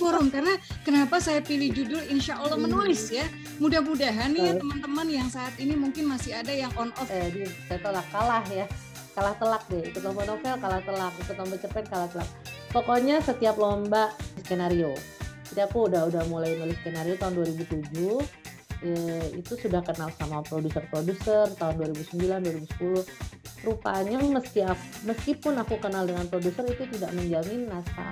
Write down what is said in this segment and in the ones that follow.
forum karena kenapa saya pilih judul Insya Allah hmm. menulis ya. Mudah-mudahan nih teman-teman yang saat ini mungkin masih ada yang on off. Eh, di, saya tolak kalah ya, kalah telak deh. Ikut lomba novel kalah telak, ikut lomba cerpen kalah telak. Pokoknya setiap lomba skenario. Jadi aku udah udah mulai nulis skenario tahun 2007 eh, itu sudah kenal sama produser-produser tahun 2009 2010 rupanya meski meskipun aku kenal dengan produser itu tidak menjamin naskah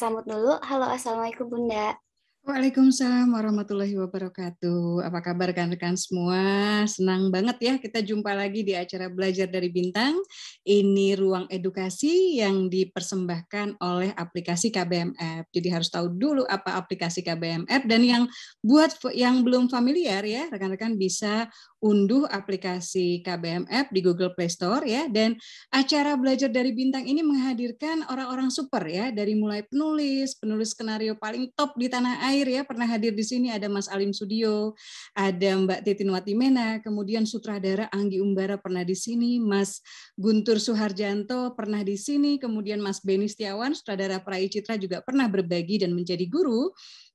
sambut dulu. Halo, Assalamualaikum Bunda. Waalaikumsalam warahmatullahi wabarakatuh. Apa kabar rekan-rekan semua? Senang banget ya kita jumpa lagi di acara Belajar dari Bintang. Ini ruang edukasi yang dipersembahkan oleh aplikasi KBM App. Jadi harus tahu dulu apa aplikasi KBM App dan yang buat yang belum familiar ya, rekan-rekan bisa unduh aplikasi KBM App di Google Play Store ya dan acara belajar dari bintang ini menghadirkan orang-orang super ya dari mulai penulis, penulis skenario paling top di tanah air air ya pernah hadir di sini ada Mas Alim Sudio, ada Mbak Titin Watimena, kemudian sutradara Anggi Umbara pernah di sini, Mas Guntur Suharjanto pernah di sini, kemudian Mas Beni Setiawan, sutradara Prai Citra juga pernah berbagi dan menjadi guru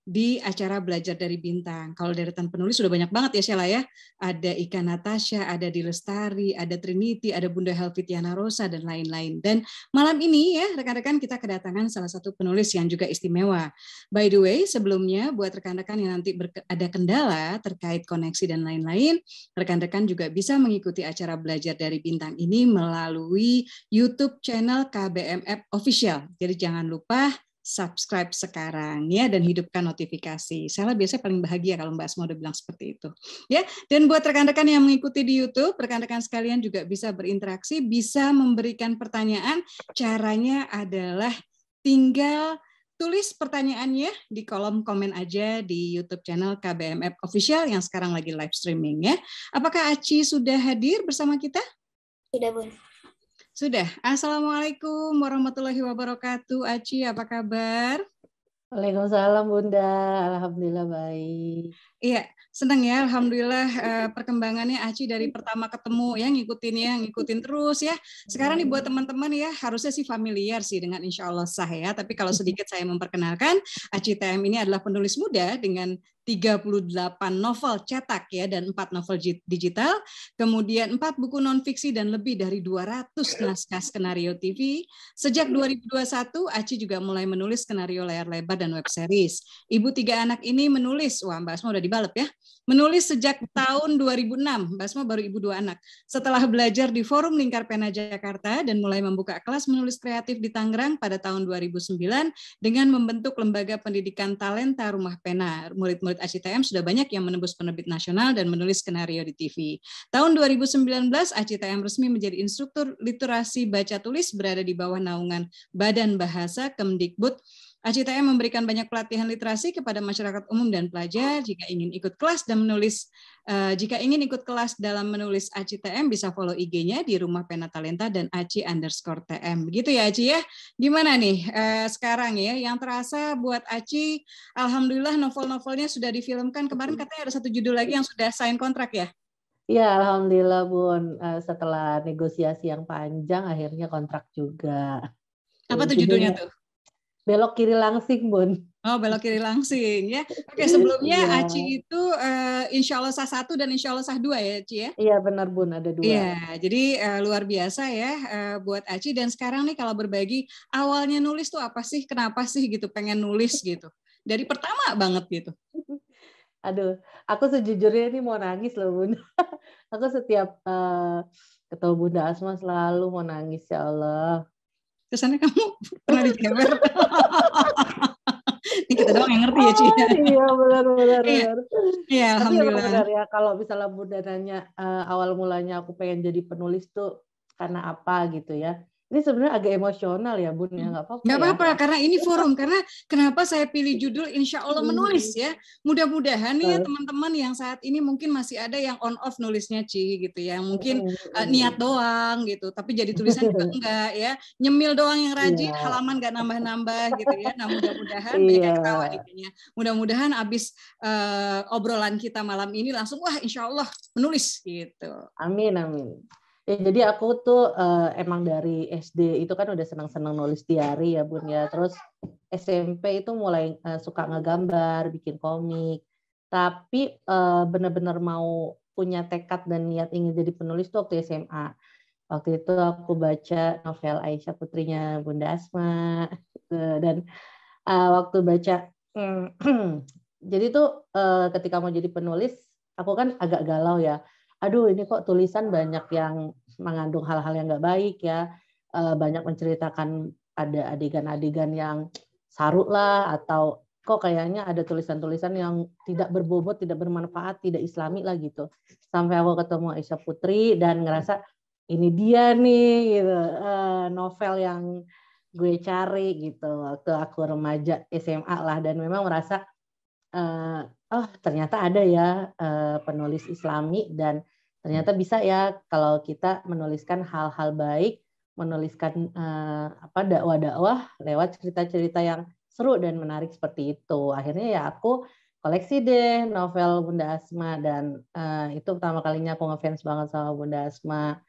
di acara Belajar dari Bintang. Kalau deretan penulis sudah banyak banget ya Sheila ya. Ada Ika Natasha, ada Di Lestari, ada Trinity, ada Bunda Helvitiana Rosa, dan lain-lain. Dan malam ini ya rekan-rekan kita kedatangan salah satu penulis yang juga istimewa. By the way, sebelumnya buat rekan-rekan yang nanti ada kendala terkait koneksi dan lain-lain, rekan-rekan juga bisa mengikuti acara Belajar dari Bintang ini melalui YouTube channel KBMF Official. Jadi jangan lupa subscribe sekarang ya dan hidupkan notifikasi. Saya biasanya paling bahagia kalau Mbak Asma udah bilang seperti itu. Ya, dan buat rekan-rekan yang mengikuti di YouTube, rekan-rekan sekalian juga bisa berinteraksi, bisa memberikan pertanyaan. Caranya adalah tinggal tulis pertanyaannya di kolom komen aja di YouTube channel KBMF Official yang sekarang lagi live streaming ya. Apakah Aci sudah hadir bersama kita? Sudah, Bun. Sudah. Assalamualaikum warahmatullahi wabarakatuh. Aci, apa kabar? Waalaikumsalam Bunda, Alhamdulillah baik. Iya, senang ya, Alhamdulillah eh, perkembangannya Aci dari pertama ketemu ya, ngikutin ya, ngikutin terus ya. Sekarang nih buat teman-teman ya, harusnya sih familiar sih dengan Insya Allah sah ya. Tapi kalau sedikit saya memperkenalkan, Aci TM ini adalah penulis muda dengan 38 novel cetak ya dan 4 novel digital, kemudian 4 buku nonfiksi dan lebih dari 200 iya. naskah skenario TV. Sejak 2021, iya. Aci juga mulai menulis skenario layar lebar dan web series. Ibu tiga anak ini menulis, wah Mbak Asma udah dibalap ya, Menulis sejak tahun 2006, Basma baru ibu dua anak. Setelah belajar di Forum Lingkar Pena Jakarta dan mulai membuka kelas menulis kreatif di Tangerang pada tahun 2009 dengan membentuk Lembaga Pendidikan Talenta Rumah Pena. Murid-murid ACTM sudah banyak yang menembus penerbit nasional dan menulis skenario di TV. Tahun 2019, ACTM resmi menjadi instruktur literasi baca tulis berada di bawah naungan Badan Bahasa Kemdikbud ACTM memberikan banyak pelatihan literasi kepada masyarakat umum dan pelajar. Jika ingin ikut kelas dan menulis, uh, jika ingin ikut kelas dalam menulis ACTM, bisa follow IG-nya di Rumah Pena Talenta dan Aci underscore TM. Begitu ya Aci ya. Gimana nih uh, sekarang ya? Yang terasa buat Aci, alhamdulillah novel-novelnya sudah difilmkan. Kemarin katanya ada satu judul lagi yang sudah sign kontrak ya? Ya, alhamdulillah Bun. Eh, setelah negosiasi yang panjang, akhirnya kontrak juga. Apa tuh judulnya tuh? belok kiri langsing bun oh belok kiri langsing ya oke sebelumnya yeah. Aci itu uh, insya Allah sah satu dan insya Allah sah dua ya Aci ya iya yeah, benar bun ada dua iya yeah, jadi uh, luar biasa ya uh, buat Aci dan sekarang nih kalau berbagi awalnya nulis tuh apa sih kenapa sih gitu pengen nulis gitu dari pertama banget gitu aduh aku sejujurnya ini mau nangis loh bun aku setiap uh, ketemu Bunda Asma selalu mau nangis ya Allah kesannya kamu pernah ditewer ini kita doang yang ngerti ya Ci oh, iya benar benar iya ya, alhamdulillah Tapi benar ya kalau misalnya bunda nanya uh, eh, awal mulanya aku pengen jadi penulis tuh karena apa gitu ya ini sebenarnya agak emosional ya Bun ya hmm. nggak apa-apa. Nggak ya. apa-apa ya. karena ini forum karena kenapa saya pilih judul Insya Allah hmm. menulis ya. Mudah-mudahan nih ya teman-teman yang saat ini mungkin masih ada yang on off nulisnya Ci gitu ya. Mungkin uh, niat doang gitu tapi jadi tulisan juga enggak ya. Nyemil doang yang rajin yeah. halaman nggak nambah-nambah gitu ya. Nah mudah-mudahan yeah. banyak ketawa dikitnya. Mudah-mudahan abis uh, obrolan kita malam ini langsung wah Insya Allah menulis gitu. Amin amin. Ya, jadi aku tuh uh, emang dari SD itu kan udah senang-senang nulis diary ya bun ya. Terus SMP itu mulai uh, suka ngegambar, bikin komik. Tapi uh, eh, benar benar mau punya tekad dan niat ingin jadi penulis tuh waktu SMA. Waktu itu aku baca novel Aisyah Putrinya Bunda Asma. Gitu. Dan uh, waktu baca, hmm, jadi tuh uh, ketika mau jadi penulis, aku kan agak galau ya aduh ini kok tulisan banyak yang mengandung hal-hal yang nggak baik ya, eh, banyak menceritakan ada adegan-adegan yang sarut lah atau kok kayaknya ada tulisan-tulisan yang tidak berbobot, tidak bermanfaat, tidak islami lah gitu. Sampai aku ketemu Aisyah Putri dan ngerasa ini dia nih gitu, eh, novel yang gue cari gitu waktu aku remaja SMA lah dan memang merasa uh, oh ternyata ada ya uh, penulis Islami dan ternyata hmm. bisa ya kalau kita menuliskan hal-hal baik, menuliskan uh, apa dakwah-dakwah lewat cerita-cerita yang seru dan menarik seperti itu. Akhirnya ya aku koleksi deh novel Bunda Asma dan uh, itu pertama kalinya aku ngefans banget sama Bunda Asma.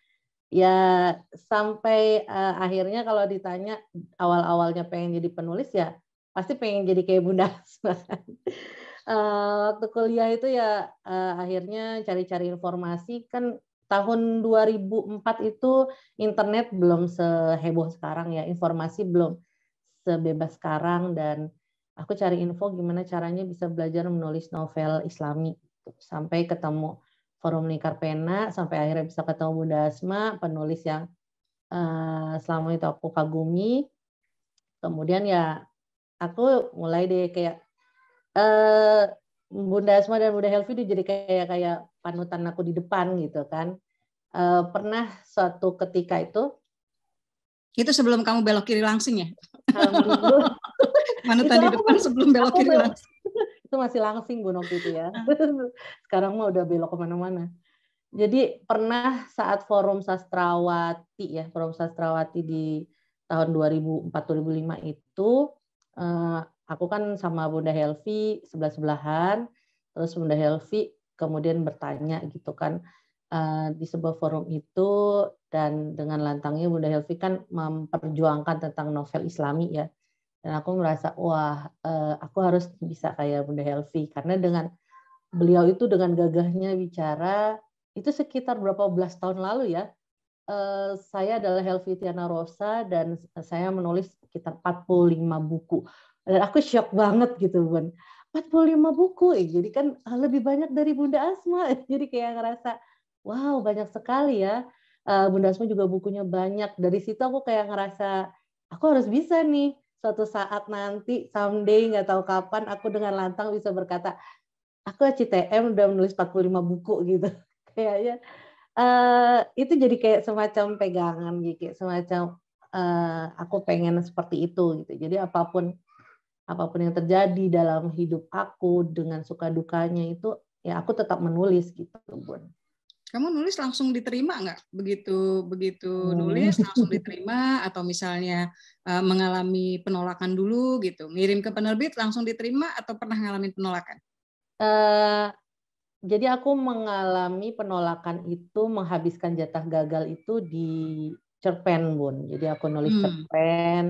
Ya sampai uh, akhirnya kalau ditanya awal-awalnya pengen jadi penulis ya pasti pengen jadi kayak bunda uh, waktu kuliah itu ya uh, akhirnya cari-cari informasi kan tahun 2004 itu internet belum seheboh sekarang ya informasi belum sebebas sekarang dan aku cari info gimana caranya bisa belajar menulis novel islami sampai ketemu forum Nikar Pena sampai akhirnya bisa ketemu Bunda Asma penulis yang uh, selama itu aku kagumi kemudian ya aku mulai deh kayak eh Bunda Asma dan Bunda Helvi jadi kayak kayak panutan aku di depan gitu kan. Uh, pernah suatu ketika itu itu sebelum kamu belok kiri langsing ya? Mana tadi depan aku, sebelum belok kiri belok, langsung. itu masih langsing Bu Novi itu ya. Ah. Sekarang mah udah belok kemana-mana. Jadi pernah saat forum sastrawati ya, forum sastrawati di tahun 2004-2005 itu Eh, aku kan sama Bunda Helvi sebelah-sebelahan, terus Bunda Helvi kemudian bertanya gitu kan eh, di sebuah forum itu dan dengan lantangnya Bunda Helvi kan memperjuangkan tentang novel Islami ya. Dan aku merasa wah eh, aku harus bisa kayak Bunda Helvi karena dengan beliau itu dengan gagahnya bicara itu sekitar berapa belas tahun lalu ya. saya adalah Helvi Tiana Rosa dan saya menulis sekitar 45 buku. Dan aku shock banget gitu, Bun. 45 buku, eh, jadi kan eh, lebih banyak dari Bunda Asma. Jadi kayak ngerasa, wow banyak sekali ya. Eh, Bunda Asma juga bukunya banyak. Dari situ aku kayak ngerasa, aku harus bisa nih suatu saat nanti, someday, nggak tahu kapan, aku dengan lantang bisa berkata, aku CTM udah menulis 45 buku gitu. Kayaknya uh, itu jadi kayak semacam pegangan gitu, semacam Eh, aku pengen seperti itu gitu. Jadi apapun apapun yang terjadi dalam hidup aku dengan suka dukanya itu ya aku tetap menulis gitu, Bun. Kamu nulis langsung diterima nggak? Begitu begitu hmm. nulis langsung diterima atau misalnya uh, mengalami penolakan dulu gitu. Ngirim ke penerbit langsung diterima atau pernah ngalamin penolakan? Uh, jadi aku mengalami penolakan itu menghabiskan jatah gagal itu di cerpen bun jadi aku nulis hmm. cerpen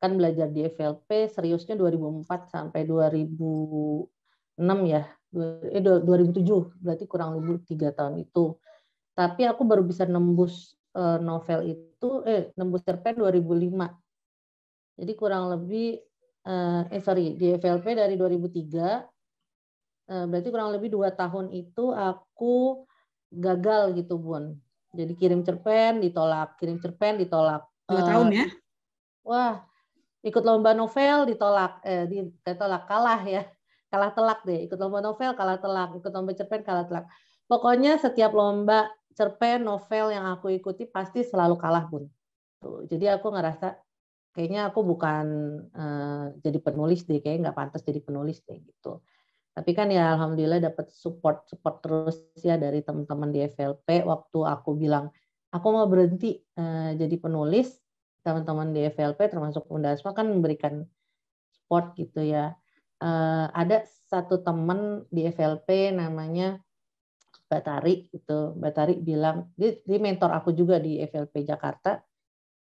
kan belajar di FLP seriusnya 2004 sampai 2006 ya eh 2007 berarti kurang lebih tiga tahun itu tapi aku baru bisa nembus eh, novel itu eh nembus cerpen 2005 jadi kurang lebih eh, eh sorry di FLP dari 2003 eh, berarti kurang lebih dua tahun itu aku gagal gitu bun jadi kirim cerpen ditolak, kirim cerpen ditolak. Dua uh, tahun eh, ya? Wah, ikut lomba novel ditolak, eh, ditolak kalah ya, kalah telak deh. Ikut lomba novel kalah telak, ikut lomba cerpen kalah telak. Pokoknya setiap lomba cerpen novel yang aku ikuti pasti selalu kalah pun. Tuh, jadi aku ngerasa kayaknya aku bukan uh, jadi penulis deh, kayaknya nggak pantas jadi penulis deh gitu tapi kan ya alhamdulillah dapat support support terus ya dari teman-teman di FLP waktu aku bilang aku mau berhenti uh, jadi penulis teman-teman di FLP termasuk Undasma kan memberikan support gitu ya uh, ada satu teman di FLP namanya Batari itu Batari bilang dia, dia mentor aku juga di FLP Jakarta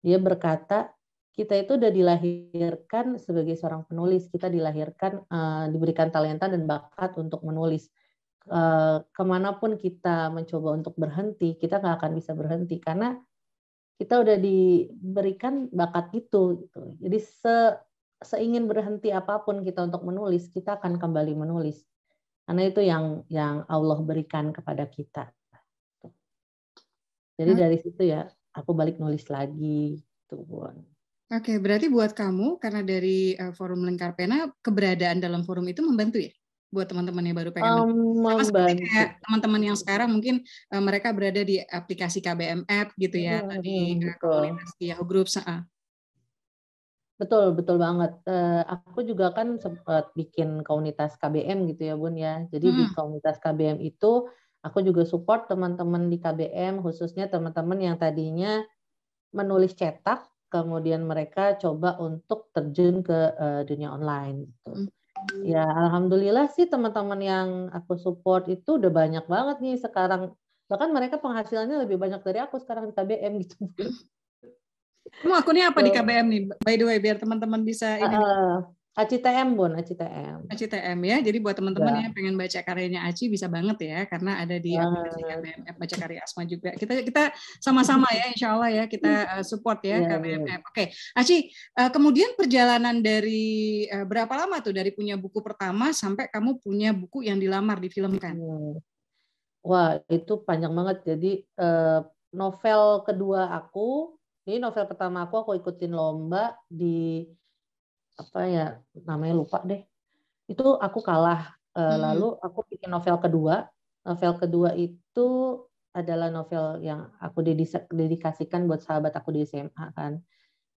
dia berkata kita itu udah dilahirkan sebagai seorang penulis. Kita dilahirkan, uh, diberikan talenta dan bakat untuk menulis. Uh, kemanapun kita mencoba untuk berhenti, kita nggak akan bisa berhenti karena kita udah diberikan bakat itu. Gitu. Jadi se seingin berhenti apapun kita untuk menulis, kita akan kembali menulis. Karena itu yang yang Allah berikan kepada kita. Jadi hmm. dari situ ya, aku balik nulis lagi. Tuh, gitu, Oke, berarti buat kamu karena dari uh, forum lingkar pena keberadaan dalam forum itu membantu ya buat teman-teman yang baru pengen um, membantu. teman-teman yang sekarang mungkin uh, mereka berada di aplikasi KBM app gitu ya hmm, di uh, komunitas Yahoo Groups. Uh. Betul, betul banget. Uh, aku juga kan sempat bikin komunitas KBM gitu ya Bun ya. Jadi hmm. di komunitas KBM itu aku juga support teman-teman di KBM khususnya teman-teman yang tadinya menulis cetak kemudian mereka coba untuk terjun ke uh, dunia online gitu. Hmm. Ya, alhamdulillah sih teman-teman yang aku support itu udah banyak banget nih sekarang. Bahkan mereka penghasilannya lebih banyak dari aku sekarang di KBM gitu. Kamu hmm. akunnya apa so, di KBM nih? By the way, biar teman-teman bisa ini. Uh, ACTM Bun, ACTM. ACTM ya. Jadi buat teman-teman ya. yang pengen baca karyanya Aci bisa banget ya karena ada di ya. aplikasi KBMF baca karya Asma juga. Kita kita sama-sama ya insya Allah ya kita hmm. eh, support ya, ya, ya KBMF. Ya. Oke, Aci, eh, kemudian perjalanan dari eh, berapa lama tuh dari punya buku pertama sampai kamu punya buku yang dilamar difilmkan? Wah, itu panjang banget. Jadi novel kedua aku, ini novel pertama aku aku ikutin lomba di apa ya namanya lupa deh itu aku kalah eh, hmm. lalu aku bikin novel kedua novel kedua itu adalah novel yang aku dedikasikan buat sahabat aku di SMA kan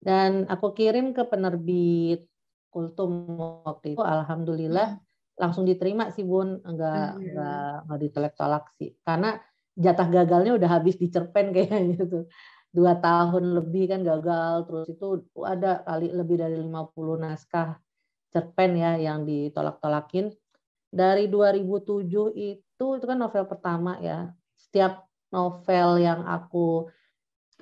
dan aku kirim ke penerbit kultum waktu itu alhamdulillah hmm. langsung diterima sih bun enggak hmm. enggak enggak ditolak sih karena jatah gagalnya udah habis dicerpen kayaknya gitu dua tahun lebih kan gagal terus itu ada kali lebih dari 50 naskah cerpen ya yang ditolak-tolakin dari 2007 itu itu kan novel pertama ya setiap novel yang aku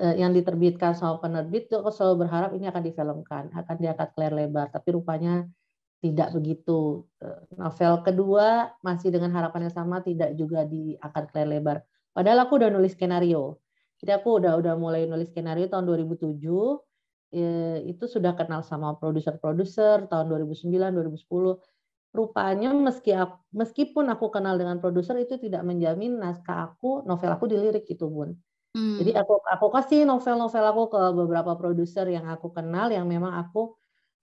eh, yang diterbitkan sama penerbit itu aku selalu berharap ini akan difilmkan akan diangkat ke layar lebar tapi rupanya tidak begitu eh, novel kedua masih dengan harapan yang sama tidak juga diangkat ke layar lebar padahal aku udah nulis skenario jadi aku udah udah mulai nulis skenario tahun 2007 ya, itu sudah kenal sama produser-produser tahun 2009 2010 rupanya meski meskipun aku kenal dengan produser itu tidak menjamin naskah aku novel aku dilirik itu bun hmm. jadi aku aku kasih novel-novel aku ke beberapa produser yang aku kenal yang memang aku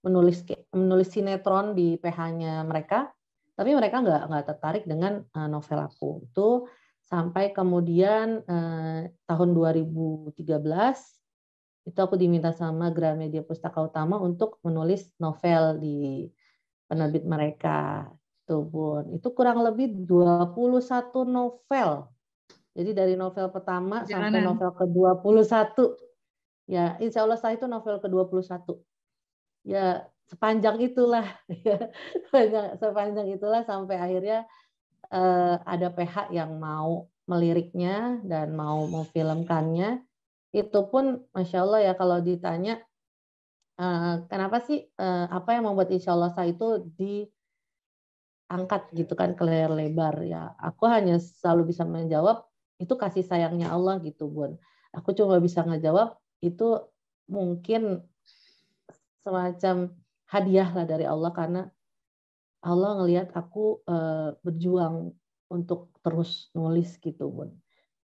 menulis menulis sinetron di PH-nya mereka tapi mereka nggak nggak tertarik dengan eh, novel aku itu sampai kemudian eh, tahun 2013 itu aku diminta sama Gramedia Pustaka Utama untuk menulis novel di penerbit mereka itu pun Itu kurang lebih 21 novel. Jadi dari novel pertama Jalanan. sampai novel ke-21. Ya, insya Allah saya itu novel ke-21. Ya, sepanjang itulah. Ya, sepanjang itulah sampai akhirnya uh, ada PH yang mau meliriknya dan mau memfilmkannya itu pun masya Allah ya kalau ditanya uh, kenapa sih uh, apa yang membuat insya Allah saya itu diangkat gitu kan ke layar lebar ya aku hanya selalu bisa menjawab itu kasih sayangnya Allah gitu bun aku cuma bisa ngejawab itu mungkin semacam hadiah lah dari Allah karena Allah ngelihat aku uh, berjuang untuk terus nulis gitu bun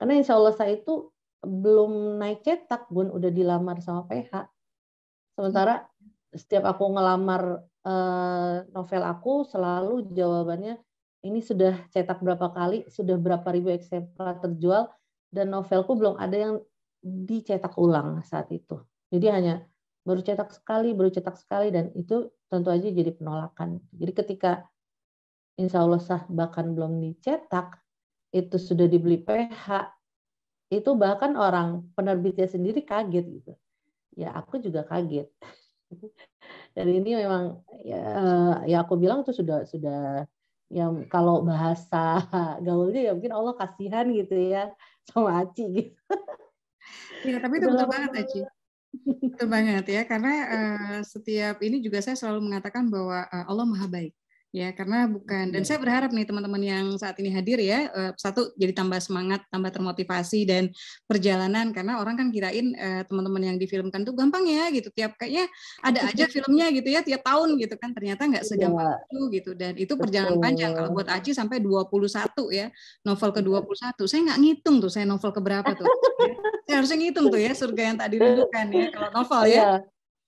karena insya Allah saya itu belum naik cetak bun udah dilamar sama PH sementara setiap aku ngelamar uh, novel aku selalu jawabannya ini sudah cetak berapa kali sudah berapa ribu eksemplar terjual dan novelku belum ada yang dicetak ulang saat itu jadi hanya baru cetak sekali, baru cetak sekali, dan itu tentu aja jadi penolakan. Jadi ketika insya Allah sah bahkan belum dicetak, itu sudah dibeli PH, itu bahkan orang penerbitnya sendiri kaget gitu. Ya aku juga kaget. Dan ini memang ya, eh, ya aku bilang itu sudah sudah yang kalau bahasa gaulnya ya mungkin Allah kasihan gitu ya sama Aci gitu. Iya, tapi itu betul banget Aci. Betul banget ya, karena uh, setiap ini juga saya selalu mengatakan bahwa uh, Allah maha baik. Ya, karena bukan dan iya. saya berharap nih teman-teman yang saat ini hadir ya, eh, satu jadi tambah semangat, tambah termotivasi dan perjalanan karena orang kan kirain eh, teman-teman yang difilmkan tuh gampang ya gitu tiap kayaknya ada aja filmnya gitu ya tiap tahun gitu kan ternyata nggak iya. segampang ya. itu gitu dan itu perjalanan panjang kalau buat Aci sampai 21 ya, novel ke-21. Saya nggak ngitung tuh saya novel ke berapa tuh. saya harusnya ngitung tuh ya surga yang tak dirindukan ya kalau novel iya. ya.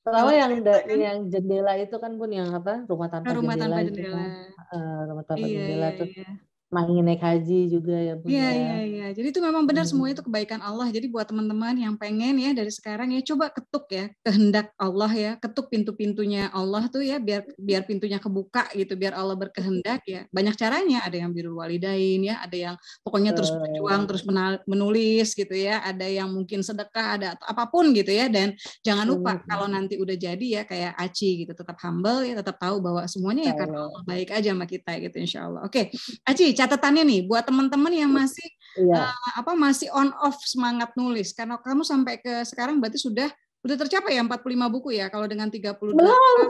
Kalau yang da, kan, yang jendela itu kan pun yang apa? Rumah tanpa rumah jendela. Tanpa jendela. Kan, uh, rumah tanpa iya, jendela iya, tuh. Iya makin naik haji juga ya Bu. Iya ya? iya iya. Jadi itu memang benar hmm. semua itu kebaikan Allah. Jadi buat teman-teman yang pengen ya dari sekarang ya coba ketuk ya kehendak Allah ya, ketuk pintu-pintunya Allah tuh ya biar biar pintunya kebuka gitu, biar Allah berkehendak ya. Banyak caranya, ada yang biru walidain ya, ada yang pokoknya terus berjuang, terus menulis gitu ya, ada yang mungkin sedekah, ada apapun gitu ya dan jangan lupa hmm. kalau nanti udah jadi ya kayak Aci gitu tetap humble ya, tetap tahu bahwa semuanya ya karena Allah baik aja sama kita gitu insya Allah. Oke, Aci catatannya nih buat teman-teman yang iya. masih iya. uh, apa masih on off semangat nulis karena kamu sampai ke sekarang berarti sudah sudah tercapai ya 45 buku ya kalau dengan 30. belum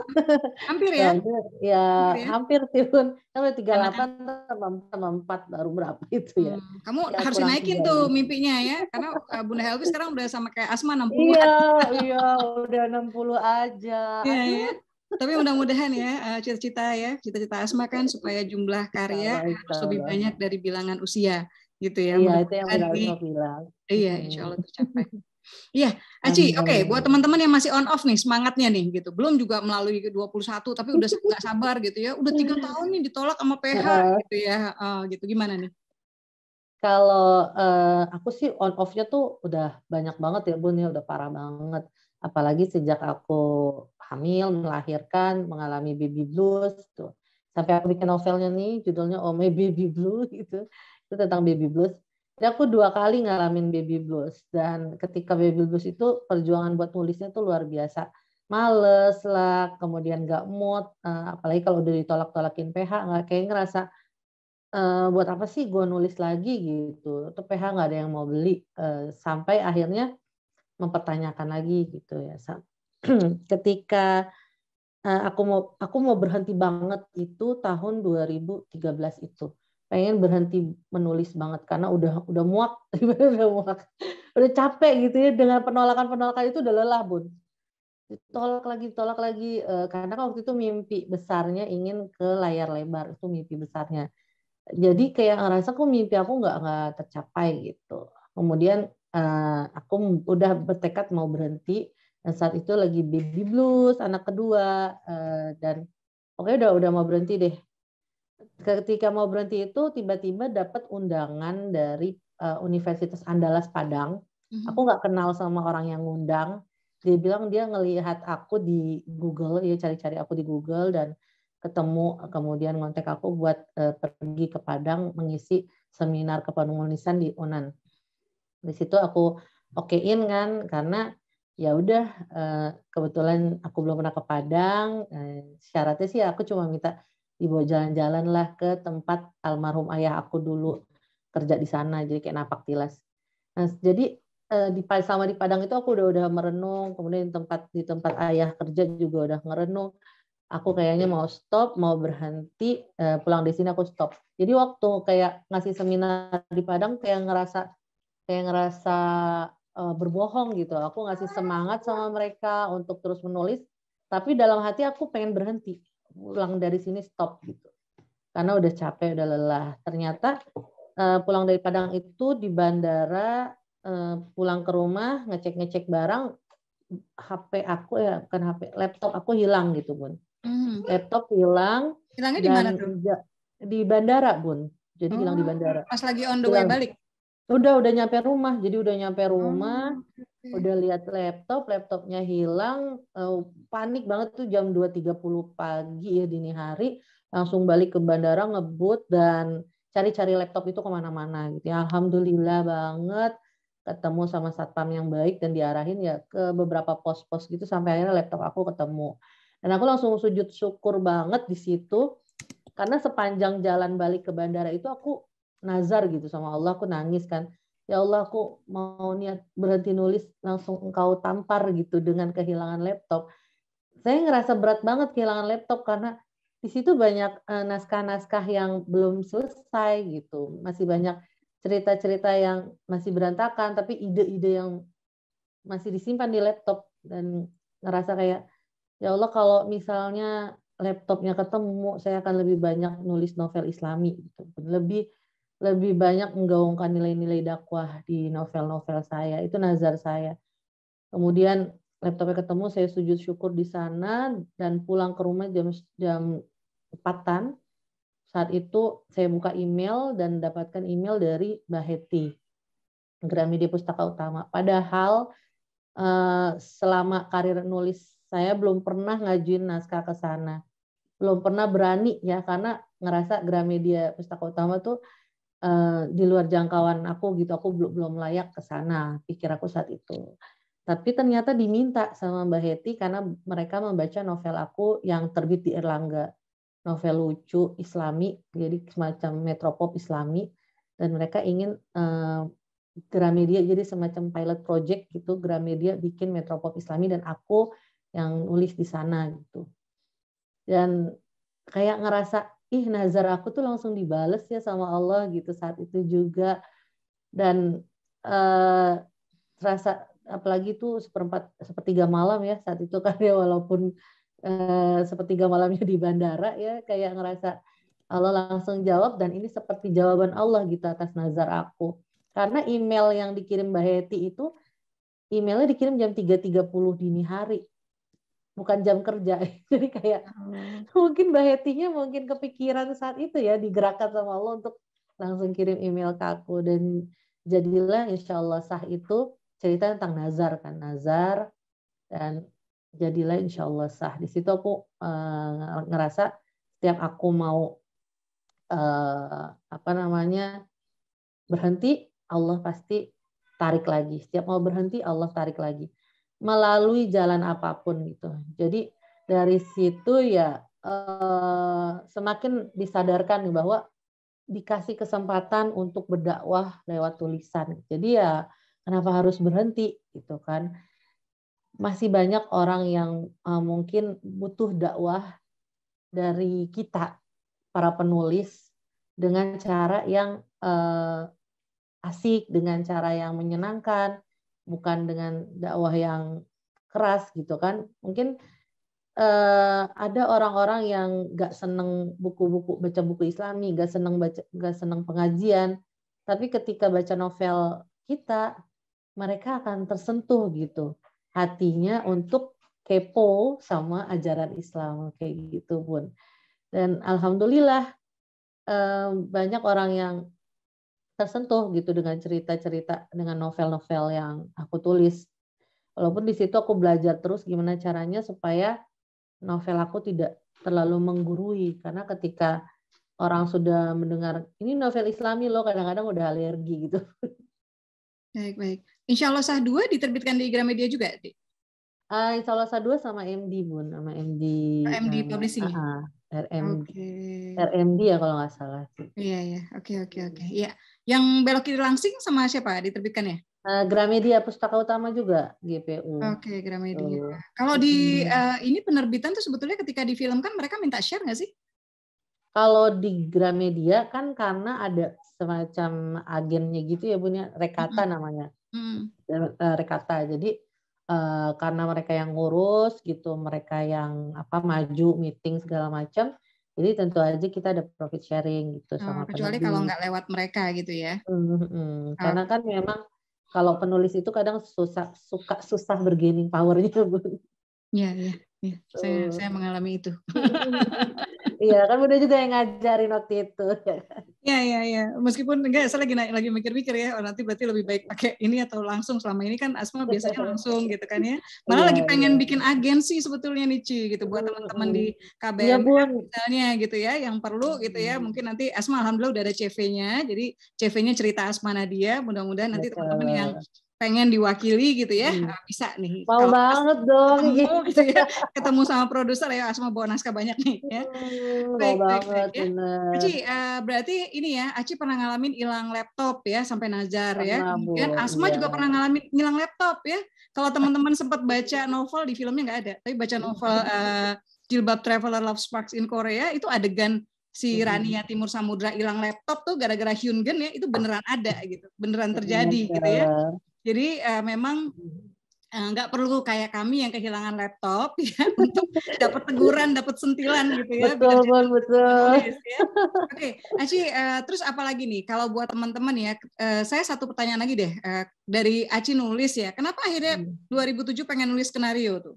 hampir ya hampir iya, ya hampir tahun kalau 38 sama 4 baru berapa itu ya hmm, kamu ya, harus naikin 3. tuh mimpinya ya karena eh, Bunda Helvi sekarang udah sama kayak Asma 60 iya iya udah 60 aja iya, ya? Tapi mudah-mudahan ya eh, cita-cita ya, cita-cita Asma kan supaya jumlah karya harus lebih banyak dari bilangan usia gitu ya. Iya, itu yang Asma bilang. Iya, insya Allah tercapai. Iya, Aci, oke okay, buat teman-teman yang masih on off nih semangatnya nih gitu. Belum juga melalui 21 tapi udah nggak sabar gitu ya. Udah tiga tahun nih ditolak sama PH gitu ya. Uh, gitu gimana nih? Kalau uh, aku sih on off-nya tuh udah banyak banget ya Bun ya, udah parah banget. Apalagi sejak aku hamil, melahirkan, mengalami baby blues tuh. Sampai aku bikin novelnya nih judulnya Oh My Baby Blue gitu. Itu tentang baby blues. Jadi aku dua kali ngalamin baby blues dan ketika baby blues itu perjuangan buat nulisnya tuh luar biasa. Males lah, kemudian gak mood, eh, apalagi kalau udah ditolak-tolakin PH, nggak kayak ngerasa e, buat apa sih gue nulis lagi gitu itu PH nggak ada yang mau beli eh, sampai akhirnya mempertanyakan lagi gitu ya ketika eh, aku mau aku mau berhenti banget itu tahun 2013 itu pengen berhenti menulis banget karena udah udah muak udah muak udah capek gitu ya dengan penolakan penolakan itu udah lelah bun tolak lagi tolak lagi eh, karena kan waktu itu mimpi besarnya ingin ke layar lebar itu mimpi besarnya jadi kayak ngerasa aku mimpi aku nggak nggak tercapai gitu kemudian eh, aku udah bertekad mau berhenti dan saat itu lagi baby blues anak kedua eh, dan oke udah udah mau berhenti deh ketika mau berhenti itu tiba-tiba dapat undangan dari eh, Universitas Andalas Padang mm-hmm. aku nggak kenal sama orang yang ngundang dia bilang dia ngelihat aku di Google dia cari-cari aku di Google dan ketemu kemudian ngontek aku buat eh, pergi ke Padang mengisi seminar kepenulisan di Unan di situ aku okein kan karena ya udah eh, kebetulan aku belum pernah ke Padang eh, syaratnya sih aku cuma minta dibawa jalan-jalan lah ke tempat almarhum ayah aku dulu kerja di sana jadi kayak napak tilas nah jadi eh, di sama di Padang itu aku udah udah merenung kemudian di tempat di tempat ayah kerja juga udah merenung aku kayaknya mau stop mau berhenti pulang di sini aku stop jadi waktu kayak ngasih seminar di Padang kayak ngerasa kayak ngerasa uh, berbohong gitu. Aku ngasih semangat sama mereka untuk terus menulis, tapi dalam hati aku pengen berhenti, pulang dari sini stop gitu. Karena udah capek, udah lelah. Ternyata uh, pulang dari Padang itu di bandara uh, pulang ke rumah ngecek-ngecek barang HP aku ya bukan HP, laptop aku hilang gitu, Bun. Hmm. Laptop hilang. Hilangnya di mana tuh? Di bandara, Bun. Jadi hmm. hilang di oh, bandara. Pas lagi on the way balik. Udah, udah nyampe rumah. Jadi udah nyampe oh, rumah, oh. udah lihat laptop, laptopnya hilang, uh, panik banget tuh jam 2.30 pagi ya dini hari, langsung balik ke bandara ngebut dan cari-cari laptop itu kemana-mana gitu ya. Alhamdulillah banget ketemu sama satpam yang baik dan diarahin ya ke beberapa pos-pos gitu sampai akhirnya laptop aku ketemu. Dan aku langsung sujud syukur banget di situ karena sepanjang jalan balik ke bandara itu aku nazar gitu sama Allah aku nangis kan ya Allah aku mau niat berhenti nulis langsung engkau tampar gitu dengan kehilangan laptop saya ngerasa berat banget kehilangan laptop karena di situ banyak eh, naskah-naskah yang belum selesai gitu masih banyak cerita-cerita yang masih berantakan tapi ide-ide yang masih disimpan di laptop dan ngerasa kayak ya Allah kalau misalnya laptopnya ketemu saya akan lebih banyak nulis novel islami gitu lebih lebih banyak menggaungkan nilai-nilai dakwah di novel-novel saya. Itu nazar saya. Kemudian laptopnya ketemu, saya sujud syukur di sana dan pulang ke rumah jam jam empatan. Saat itu saya buka email dan dapatkan email dari Mbak Heti, Gramedia Pustaka Utama. Padahal eh, selama karir nulis saya belum pernah ngajuin naskah ke sana. Belum pernah berani ya karena ngerasa Gramedia Pustaka Utama tuh Eh, di luar jangkauan aku gitu aku belum belum layak ke sana pikir aku saat itu tapi ternyata diminta sama Mbak Heti karena mereka membaca novel aku yang terbit di Erlangga novel lucu islami jadi semacam metropop islami dan mereka ingin uh, Gramedia jadi semacam pilot project gitu Gramedia bikin metropop islami dan aku yang nulis di sana gitu dan kayak ngerasa ih nazar aku tuh langsung dibales ya sama Allah gitu saat itu juga dan uh, eh, terasa apalagi itu seperempat sepertiga malam ya saat itu kan ya walaupun uh, sepertiga malamnya di bandara ya kayak ngerasa Allah langsung jawab dan ini seperti jawaban Allah gitu atas nazar aku karena email yang dikirim Mbak Heti itu emailnya dikirim jam 3.30 dini hari bukan jam kerja. Jadi kayak hmm. mungkin Mbak Hetinya mungkin kepikiran saat itu ya digerakkan sama Allah untuk langsung kirim email ke aku dan jadilah insya Allah sah itu cerita tentang nazar kan nazar dan jadilah insya Allah sah di situ aku uh, ngerasa setiap aku mau uh, apa namanya berhenti Allah pasti tarik lagi setiap mau berhenti Allah tarik lagi melalui jalan apapun gitu. Jadi dari situ ya eh, semakin disadarkan bahwa dikasih kesempatan untuk berdakwah lewat tulisan. Jadi ya kenapa harus berhenti gitu kan? Masih banyak orang yang eh, mungkin butuh dakwah dari kita para penulis dengan cara yang eh, asik, dengan cara yang menyenangkan, bukan dengan dakwah yang keras gitu kan. Mungkin uh, ada orang-orang yang nggak seneng buku-buku baca buku Islami, nggak seneng baca, nggak seneng pengajian. Tapi ketika baca novel kita, mereka akan tersentuh gitu hatinya untuk kepo sama ajaran Islam kayak gitu pun. Dan alhamdulillah eh, banyak orang yang tersentuh gitu dengan cerita-cerita dengan novel-novel yang aku tulis. Walaupun di situ aku belajar terus gimana caranya supaya novel aku tidak terlalu menggurui karena ketika orang sudah mendengar ini novel Islami loh kadang-kadang udah alergi gitu. Baik baik. Insya Allah sah dua diterbitkan di Gramedia juga. Uh, insya Allah sah dua sama MD bun sama MD. Oh, MD um, publishing. Uh, ya? ah, ah, RMD. Okay. RMD ya kalau nggak salah. Iya iya. Yeah. Oke okay, oke okay, oke. Iya. Yeah. Yang belok kiri langsing sama siapa diterbitkan ya? Eh, Gramedia Pustaka Utama juga GPU. Oke, okay, Gramedia. Uh, Kalau di uh, ini penerbitan tuh sebetulnya ketika difilmkan mereka minta share nggak sih? Kalau di Gramedia kan karena ada semacam agennya gitu ya punya rekata hmm. namanya. Hmm. rekata. Jadi uh, karena mereka yang ngurus gitu, mereka yang apa maju meeting segala macam, jadi tentu aja kita ada profit sharing gitu oh, sama kecuali penulis. kalau nggak lewat mereka gitu ya. Mm-hmm. Oh. Karena kan memang kalau penulis itu kadang susah suka susah bergaining powernya, Bu. Iya, iya. Ya, saya, saya, saya mengalami itu. Iya, kan udah juga yang ngajarin waktu itu. Ya kan? Iya, iya, iya. Meskipun enggak, saya lagi naik, lagi mikir-mikir ya, oh, nanti berarti lebih baik pakai ini atau langsung. Selama ini kan Asma biasanya langsung gitu kan ya. Malah ya, lagi pengen ya. bikin agensi sebetulnya nih Ci, gitu buat teman-teman di KBM ya, kan, misalnya gitu ya, yang perlu gitu ya. Hmm. Mungkin nanti Asma alhamdulillah udah ada CV-nya. Jadi CV-nya cerita Asma Nadia, mudah-mudahan nanti teman-teman yang pengen diwakili gitu ya hmm. bisa nih mau banget dong ketemu, gitu ya ketemu sama produser ya Asma bawa naskah banyak nih ya hmm, baik, baik, banget ya. Aci uh, berarti ini ya Aci pernah ngalamin hilang laptop ya sampai nazar ya kemudian Asma ya. juga pernah ngalamin hilang laptop ya kalau teman-teman sempat baca novel di filmnya nggak ada tapi baca novel uh, Jilbab Traveler Love Sparks in Korea itu adegan si mm-hmm. Rania Timur Samudra hilang laptop tuh gara-gara Hyun Gen ya itu beneran ada gitu beneran mm-hmm, terjadi gitu ya jadi uh, memang eh, nggak perlu kayak kami yang kehilangan laptop ya untuk dapat teguran, dapat sentilan gitu ya. Betul, betul. betul. Ya. Oke, okay. Aci, uh, terus apa lagi nih? Kalau buat teman-teman ya, uh, saya satu pertanyaan lagi deh uh, dari Aci nulis ya. Kenapa akhirnya hmm. 2007 pengen nulis skenario tuh?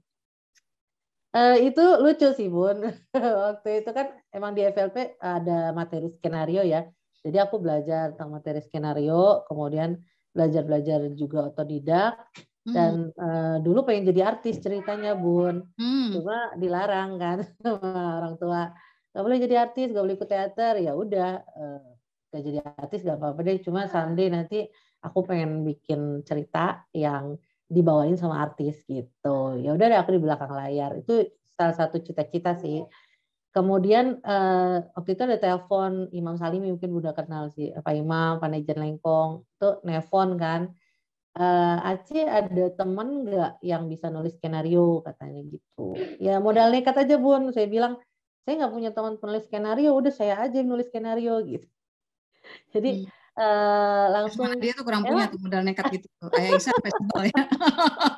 Uh, itu lucu sih Bun. Waktu itu kan emang di FLP ada materi skenario ya. Jadi aku belajar tentang materi skenario, kemudian belajar-belajar juga otodidak hmm. dan uh, dulu pengen jadi artis ceritanya bun hmm. cuma dilarang kan sama orang tua nggak boleh jadi artis nggak boleh ikut teater ya udah uh, eh, gak jadi artis gak apa-apa deh cuma someday nanti aku pengen bikin cerita yang dibawain sama artis gitu ya udah deh aku di belakang layar itu salah satu cita-cita sih Kemudian eh, waktu itu ada telepon Imam Salim mungkin udah kenal sih Pak Imam, Pak Nejen Lengkong itu nelfon kan. Eh, Aci ada temen nggak yang bisa nulis skenario katanya gitu. Ya modal nekat aja bun. Saya bilang saya nggak punya teman penulis skenario, udah saya aja yang nulis skenario gitu. Jadi hmm. Uh, langsung dia tuh kurang ya. punya tuh modal nekat gitu kayak Isa festival ya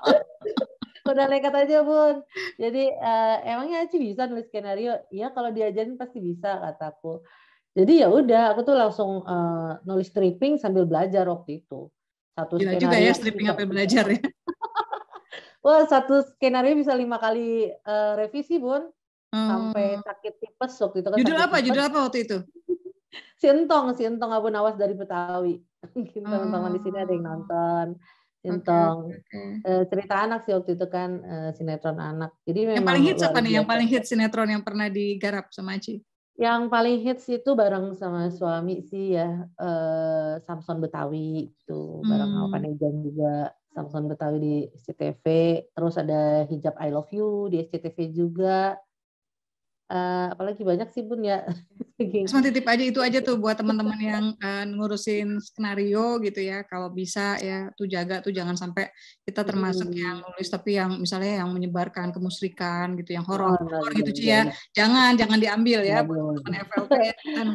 udah nekat aja bun jadi uh, emangnya sih bisa nulis skenario ya kalau diajarin pasti bisa kataku jadi ya udah aku tuh langsung uh, nulis stripping sambil belajar waktu itu satu Gila skenario juga ya stripping sampai belajar ya wah satu skenario bisa lima kali uh, revisi bun hmm. sampai sakit tipes waktu itu kan judul apa tipes. judul apa waktu itu Sintong, Sintong Abu Nawas dari Betawi. Gitu, Mungkin hmm. teman-teman di sini ada yang nonton tentang okay, okay. Uh, eh, cerita anak sih waktu itu kan uh, sinetron anak. Jadi memang yang paling hits apa nih? Yang paling hits sinetron yang pernah digarap sama Aci? Yang paling hits itu bareng sama suami sih ya uh, Samson Betawi itu hmm. bareng sama hmm. Panejan juga Samson Betawi di SCTV. Terus ada Hijab I Love You di SCTV juga uh, apalagi banyak sih bun ya. Cuma titip aja itu aja tuh buat gitu. teman-teman yang uh, ngurusin skenario gitu ya. Kalau bisa ya tuh jaga tuh jangan sampai kita hmm. termasuk hmm. yang nulis tapi yang misalnya yang menyebarkan kemusrikan gitu, yang horor oh, gitu sih ya. Jangan jangan diambil ya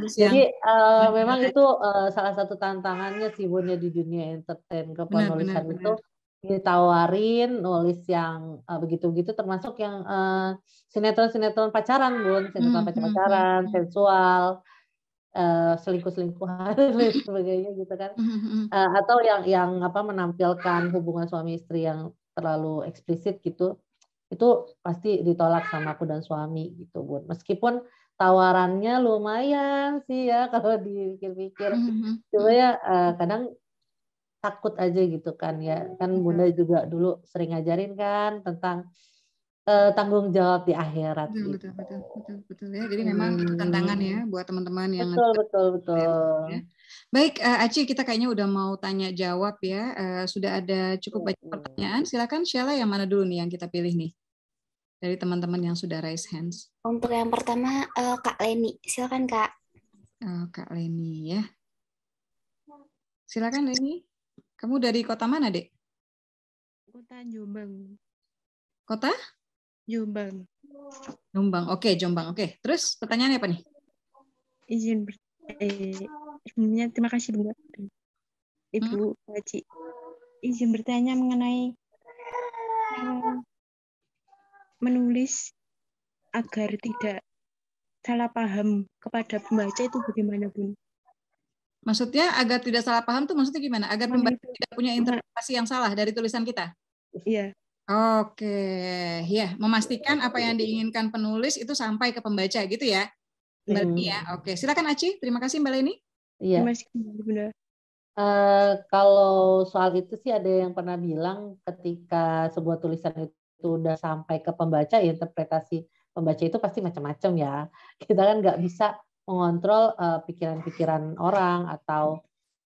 Jadi eh, memang itu uh, salah satu tantangannya sih bun ya di dunia entertain kepenulisan itu. Benar ditawarin nulis yang uh, begitu-begitu termasuk yang sinetron eh, sinetron-sinetron pacaran bun sinetron hmm, hmm, hmm, pacaran, pacaran sensual uh, selingkuh-selingkuhan dan sebagainya gitu kan uh, atau yang yang apa menampilkan hubungan suami istri yang terlalu eksplisit gitu itu pasti ditolak sama aku dan suami gitu bun meskipun tawarannya lumayan sih ya kalau dipikir-pikir cuma ya uh, kadang takut aja gitu kan ya kan iya. bunda juga dulu sering ngajarin kan tentang uh, tanggung jawab di akhirat betul, gitu. betul betul betul betul ya jadi memang hmm. itu tantangan ya buat teman-teman yang betul betul gitu ya. betul ya. baik uh, Aci kita kayaknya udah mau tanya jawab ya uh, sudah ada cukup banyak hmm. pertanyaan silakan Sheila yang mana dulu nih yang kita pilih nih dari teman-teman yang sudah raise hands untuk yang pertama uh, Kak Leni silakan Kak uh, Kak Leni ya silakan Leni kamu dari kota mana, Dek? Kota Jombang. Kota? Jombang. Jombang. Oke, okay, Jombang. Oke. Okay. Terus pertanyaannya apa nih? Izin bertanya. eh, terima kasih banyak, Ibu hmm? Haji. Izin bertanya mengenai eh, menulis agar tidak salah paham kepada pembaca itu bagaimana, Bun? Maksudnya agar tidak salah paham tuh maksudnya gimana? Agar hmm. pembaca tidak punya hmm. interpretasi yang salah dari tulisan kita. Iya. Oke, ya memastikan iya. apa yang diinginkan penulis itu sampai ke pembaca gitu ya, Mbak hmm. ya. Oke, silakan Aci. Terima kasih Mbak Leni. Iya. Uh, kalau soal itu sih ada yang pernah bilang ketika sebuah tulisan itu udah sampai ke pembaca, ya interpretasi pembaca itu pasti macam-macam ya. Kita kan nggak bisa mengontrol eh, pikiran-pikiran uh, orang atau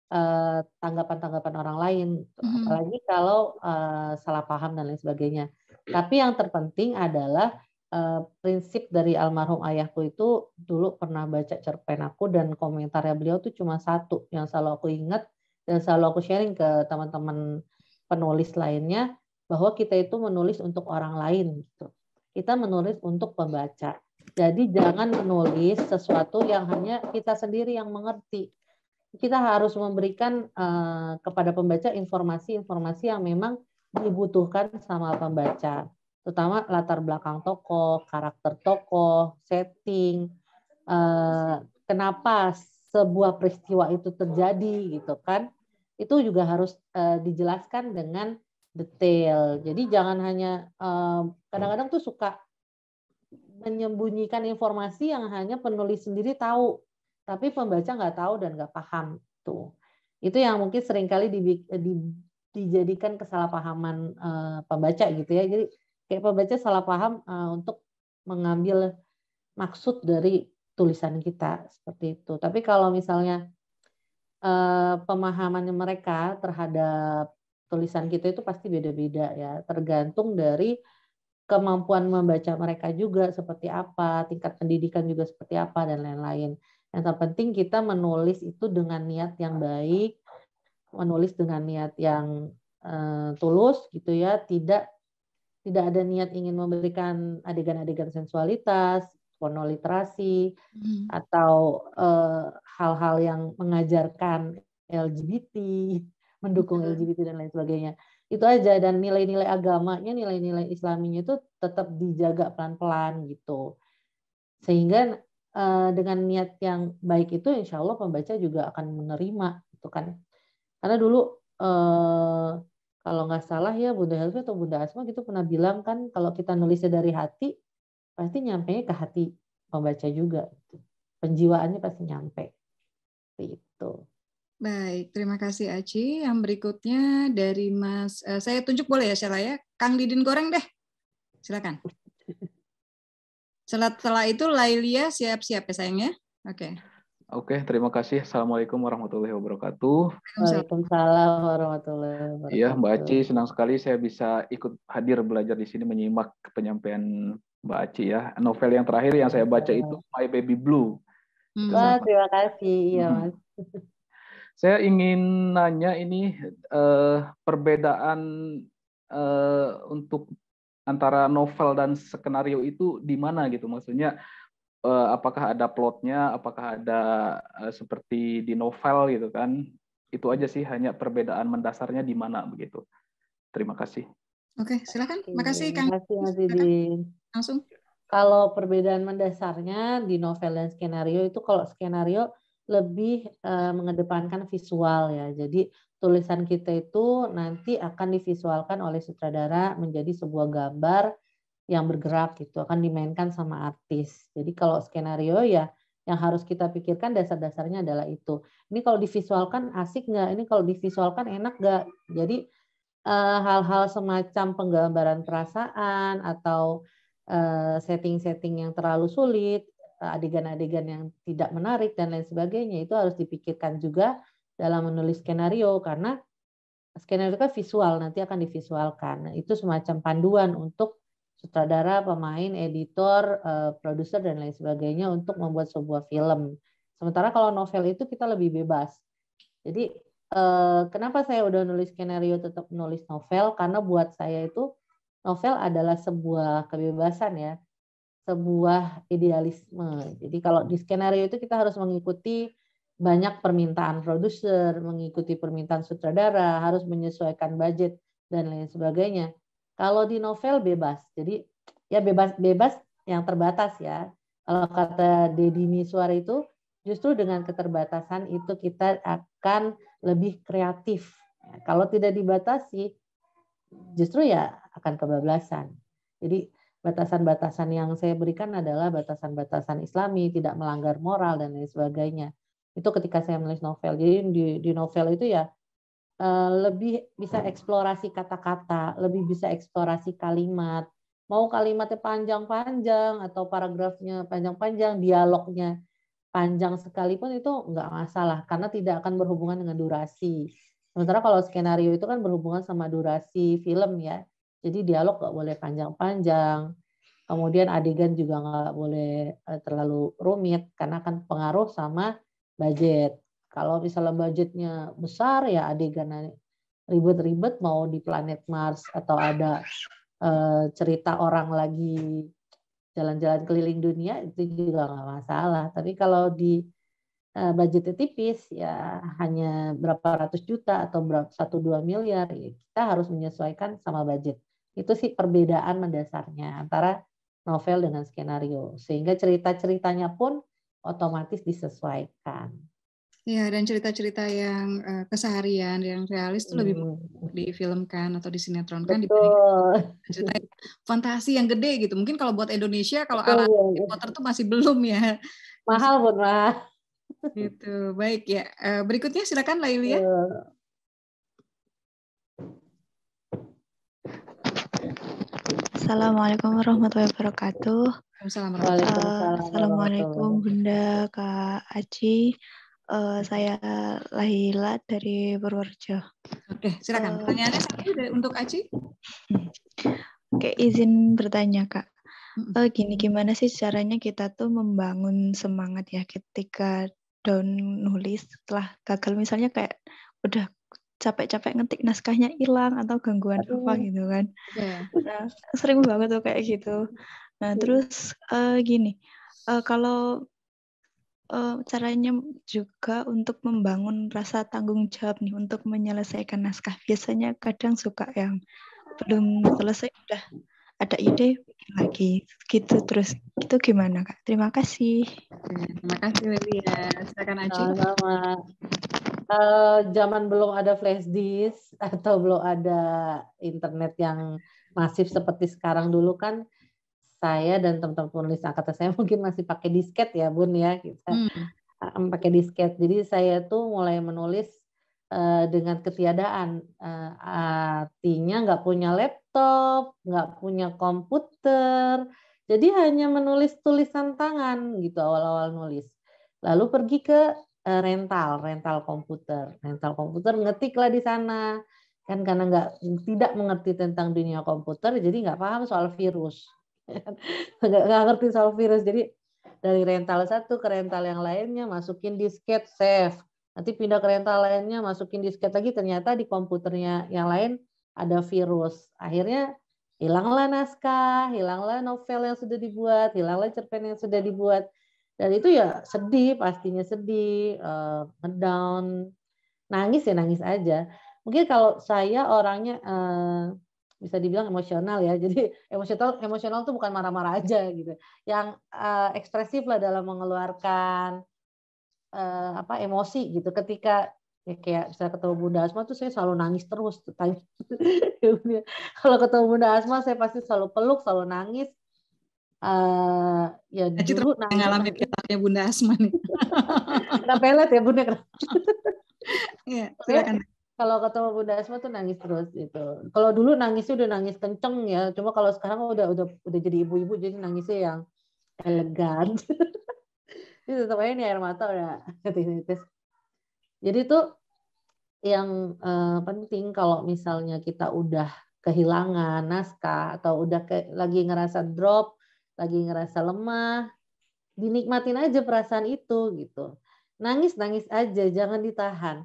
tanggapan eh, tanggapan-tanggapan orang lain, mm-hmm. apalagi kalau uh, salah paham dan lain sebagainya. Tapi yang terpenting adalah uh, prinsip dari almarhum ayahku itu dulu pernah baca cerpen aku dan komentarnya beliau tuh cuma satu yang selalu aku ingat dan selalu aku sharing ke teman-teman penulis lainnya bahwa kita itu menulis untuk orang lain gitu. Kita menulis untuk pembaca jadi jangan menulis sesuatu yang hanya kita sendiri yang mengerti. Kita harus memberikan uh, kepada pembaca informasi-informasi yang memang dibutuhkan sama pembaca, terutama latar belakang tokoh, karakter tokoh, setting, uh, kenapa sebuah peristiwa itu terjadi gitu kan. Itu juga harus uh, dijelaskan dengan detail. Jadi jangan hanya kadang-kadang tuh suka menyembunyikan informasi yang hanya penulis sendiri tahu, tapi pembaca nggak tahu dan nggak paham tuh. Itu yang mungkin seringkali di, di, dijadikan kesalahpahaman uh, pembaca gitu ya. Jadi kayak pembaca salah paham uh, untuk mengambil maksud dari tulisan kita seperti itu. Tapi kalau misalnya uh, pemahamannya mereka terhadap tulisan kita itu pasti beda-beda ya, tergantung dari kemampuan membaca mereka juga seperti apa, tingkat pendidikan juga seperti apa, dan lain-lain. Yang terpenting kita menulis itu dengan niat yang baik, menulis dengan niat yang uh, tulus gitu ya, tidak tidak ada niat ingin memberikan adegan-adegan sensualitas, pornoliterasi, hmm. atau eh, hal-hal uh, yang mengajarkan LGBT, mendukung LGBT dan lain sebagainya itu aja dan nilai-nilai agamanya nilai-nilai islaminya itu tetap dijaga pelan-pelan gitu sehingga eh, dengan niat yang baik itu insya Allah pembaca juga akan menerima itu kan karena dulu uh, kalau nggak salah ya Bunda Helvi atau Bunda Asma gitu pernah bilang kan kalau kita nulisnya dari hati pasti nyampe ke hati pembaca juga gitu. penjiwaannya pasti nyampe itu Baik, terima kasih Aci. Yang berikutnya dari Mas, uh, saya tunjuk boleh ya Sheila ya? Kang Didin Goreng deh, silakan. Setelah itu Lailia siap-siap ya sayangnya. Oke. Okay. Oke, okay, terima kasih. Assalamualaikum warahmatullahi wabarakatuh. Waalaikumsalam warahmatullahi wabarakatuh. Iya, Mbak Aci, senang sekali saya bisa ikut hadir belajar di sini menyimak penyampaian Mbak Aci ya. Novel yang terakhir yang saya baca iya. itu My Baby Blue. Hmm. Wah, terima kasih. Iya, hmm. Mas. Saya ingin nanya ini eh, perbedaan eh, untuk antara novel dan skenario itu di mana gitu maksudnya eh, apakah ada plotnya, apakah ada eh, seperti di novel gitu kan? Itu aja sih hanya perbedaan mendasarnya di mana begitu. Terima kasih. Oke, silakan. Makasih Kang. Terima kasih Azizin. Langsung. Kalau perbedaan mendasarnya di novel dan skenario itu kalau skenario lebih uh, mengedepankan visual ya. Jadi tulisan kita itu nanti akan divisualkan oleh sutradara menjadi sebuah gambar yang bergerak gitu, akan dimainkan sama artis. Jadi kalau skenario ya yang harus kita pikirkan dasar-dasarnya adalah itu. Ini kalau divisualkan asik nggak? Ini kalau divisualkan enak nggak? Jadi eh, hal-hal uh, semacam penggambaran perasaan atau eh, setting-setting yang terlalu sulit Eh, adegan-adegan yang tidak menarik dan lain sebagainya itu harus dipikirkan juga dalam menulis skenario karena skenario kan visual nanti akan divisualkan nah, itu semacam panduan untuk sutradara pemain editor eh, produser dan lain sebagainya untuk membuat sebuah film sementara kalau novel itu kita lebih bebas jadi eh, kenapa saya udah nulis skenario tetap nulis novel karena buat saya itu novel adalah sebuah kebebasan ya sebuah idealisme. Jadi kalau di skenario itu kita harus mengikuti banyak permintaan produser, mengikuti permintaan sutradara, harus menyesuaikan budget dan lain sebagainya. Kalau di novel bebas. Jadi ya bebas bebas yang terbatas ya. Kalau kata Deddy Miswar itu justru dengan keterbatasan itu kita akan lebih kreatif. Kalau tidak dibatasi justru ya akan kebablasan. Jadi batasan-batasan yang saya berikan adalah batasan-batasan Islami, tidak melanggar moral dan lain sebagainya. Itu ketika saya menulis novel. Jadi di, di novel itu ya eh, lebih bisa eksplorasi kata-kata, lebih bisa eksplorasi kalimat. Mau kalimatnya panjang-panjang atau paragrafnya panjang-panjang, dialognya panjang sekalipun itu nggak masalah karena tidak akan berhubungan dengan durasi. Sementara kalau skenario itu kan berhubungan sama durasi film ya jadi dialog nggak boleh panjang-panjang. Kemudian adegan juga nggak boleh eh, terlalu rumit karena akan pengaruh sama budget. Kalau misalnya budgetnya besar ya adegan ribet-ribet mau di planet Mars atau ada eh, cerita orang lagi jalan-jalan keliling dunia itu juga nggak masalah. Tapi kalau di eh, budgetnya tipis ya hanya berapa ratus juta atau berapa satu dua miliar ya kita harus menyesuaikan sama budget. Itu sih perbedaan mendasarnya antara novel dengan skenario. Sehingga cerita-ceritanya pun otomatis disesuaikan. Iya dan cerita-cerita yang uh, keseharian, yang realis itu hmm. lebih difilmkan atau disinetronkan dibanding cerita fantasi yang gede gitu. Mungkin kalau buat Indonesia, kalau Betul. alat Harry Potter tuh masih belum ya. Mahal pun lah. Gitu, baik ya. Eh, berikutnya silakan Lailia. Uh, Assalamualaikum eh, warahmatullahi wabarakatuh. Assalamualaikum, Bunda Kak Aji. Uh, saya Lahila dari Purworejo. Oke, silakan. Eh, Pertanyaannya untuk Aji. Oke, izin bertanya Kak. Uh, gini gimana sih caranya kita tuh membangun semangat ya ketika down nulis setelah gagal misalnya kayak udah capek-capek ngetik naskahnya hilang atau gangguan Aduh. apa gitu kan. Yeah. Ya. Nah, sering banget tuh kayak gitu. Nah, yeah. terus uh, gini, uh, kalau uh, caranya juga untuk membangun rasa tanggung jawab nih untuk menyelesaikan naskah. Biasanya kadang suka yang belum selesai udah ada ide lagi gitu terus itu gimana kak terima kasih iya, terima kasih Melia silakan aja uh, zaman belum ada flash disk atau belum ada internet yang masif seperti sekarang dulu kan saya dan teman-teman penulis angkatan saya mungkin masih pakai disket ya bun ya kita hmm. pakai disket jadi saya tuh mulai menulis uh, dengan ketiadaan uh, artinya nggak punya laptop nggak punya komputer jadi hanya menulis tulisan tangan gitu awal-awal nulis lalu pergi ke Eh, rental, rental komputer. Rental komputer ngetiklah di sana. Kan karena nggak tidak mengerti tentang dunia komputer, jadi nggak paham soal virus. nggak ngerti soal virus. Jadi dari rental satu ke rental yang lainnya masukin disket save. Nanti pindah ke rental lainnya masukin disket lagi ternyata di komputernya yang lain ada virus. Akhirnya hilanglah naskah, hilanglah novel yang sudah dibuat, hilanglah cerpen yang sudah dibuat dan itu ya sedih pastinya sedih uh, ngedown nangis ya nangis aja mungkin kalau saya orangnya uh, bisa dibilang emosional ya jadi emosional emosional tuh bukan marah-marah aja gitu yang uh, ekspresif lah dalam mengeluarkan uh, apa emosi gitu ketika ya kayak saya ketemu Bunda Asma tuh saya selalu nangis terus kalau ketemu Bunda Asma saya pasti selalu peluk selalu nangis Uh, ya Aci eh, dulu nah, ngalamin kelaknya Bunda Asma nih. nah pelet ya Bunda. Iya, silakan. Kalau ketemu Bunda Asma tuh nangis terus gitu. Kalau dulu nangis udah nangis kenceng ya. Cuma kalau sekarang udah udah udah jadi ibu-ibu jadi nangisnya yang elegan. Itu tetap aja nih air mata udah Jadi tuh yang uh, penting kalau misalnya kita udah kehilangan naskah atau udah ke, lagi ngerasa drop lagi ngerasa lemah, dinikmatin aja perasaan itu gitu. Nangis-nangis aja, jangan ditahan.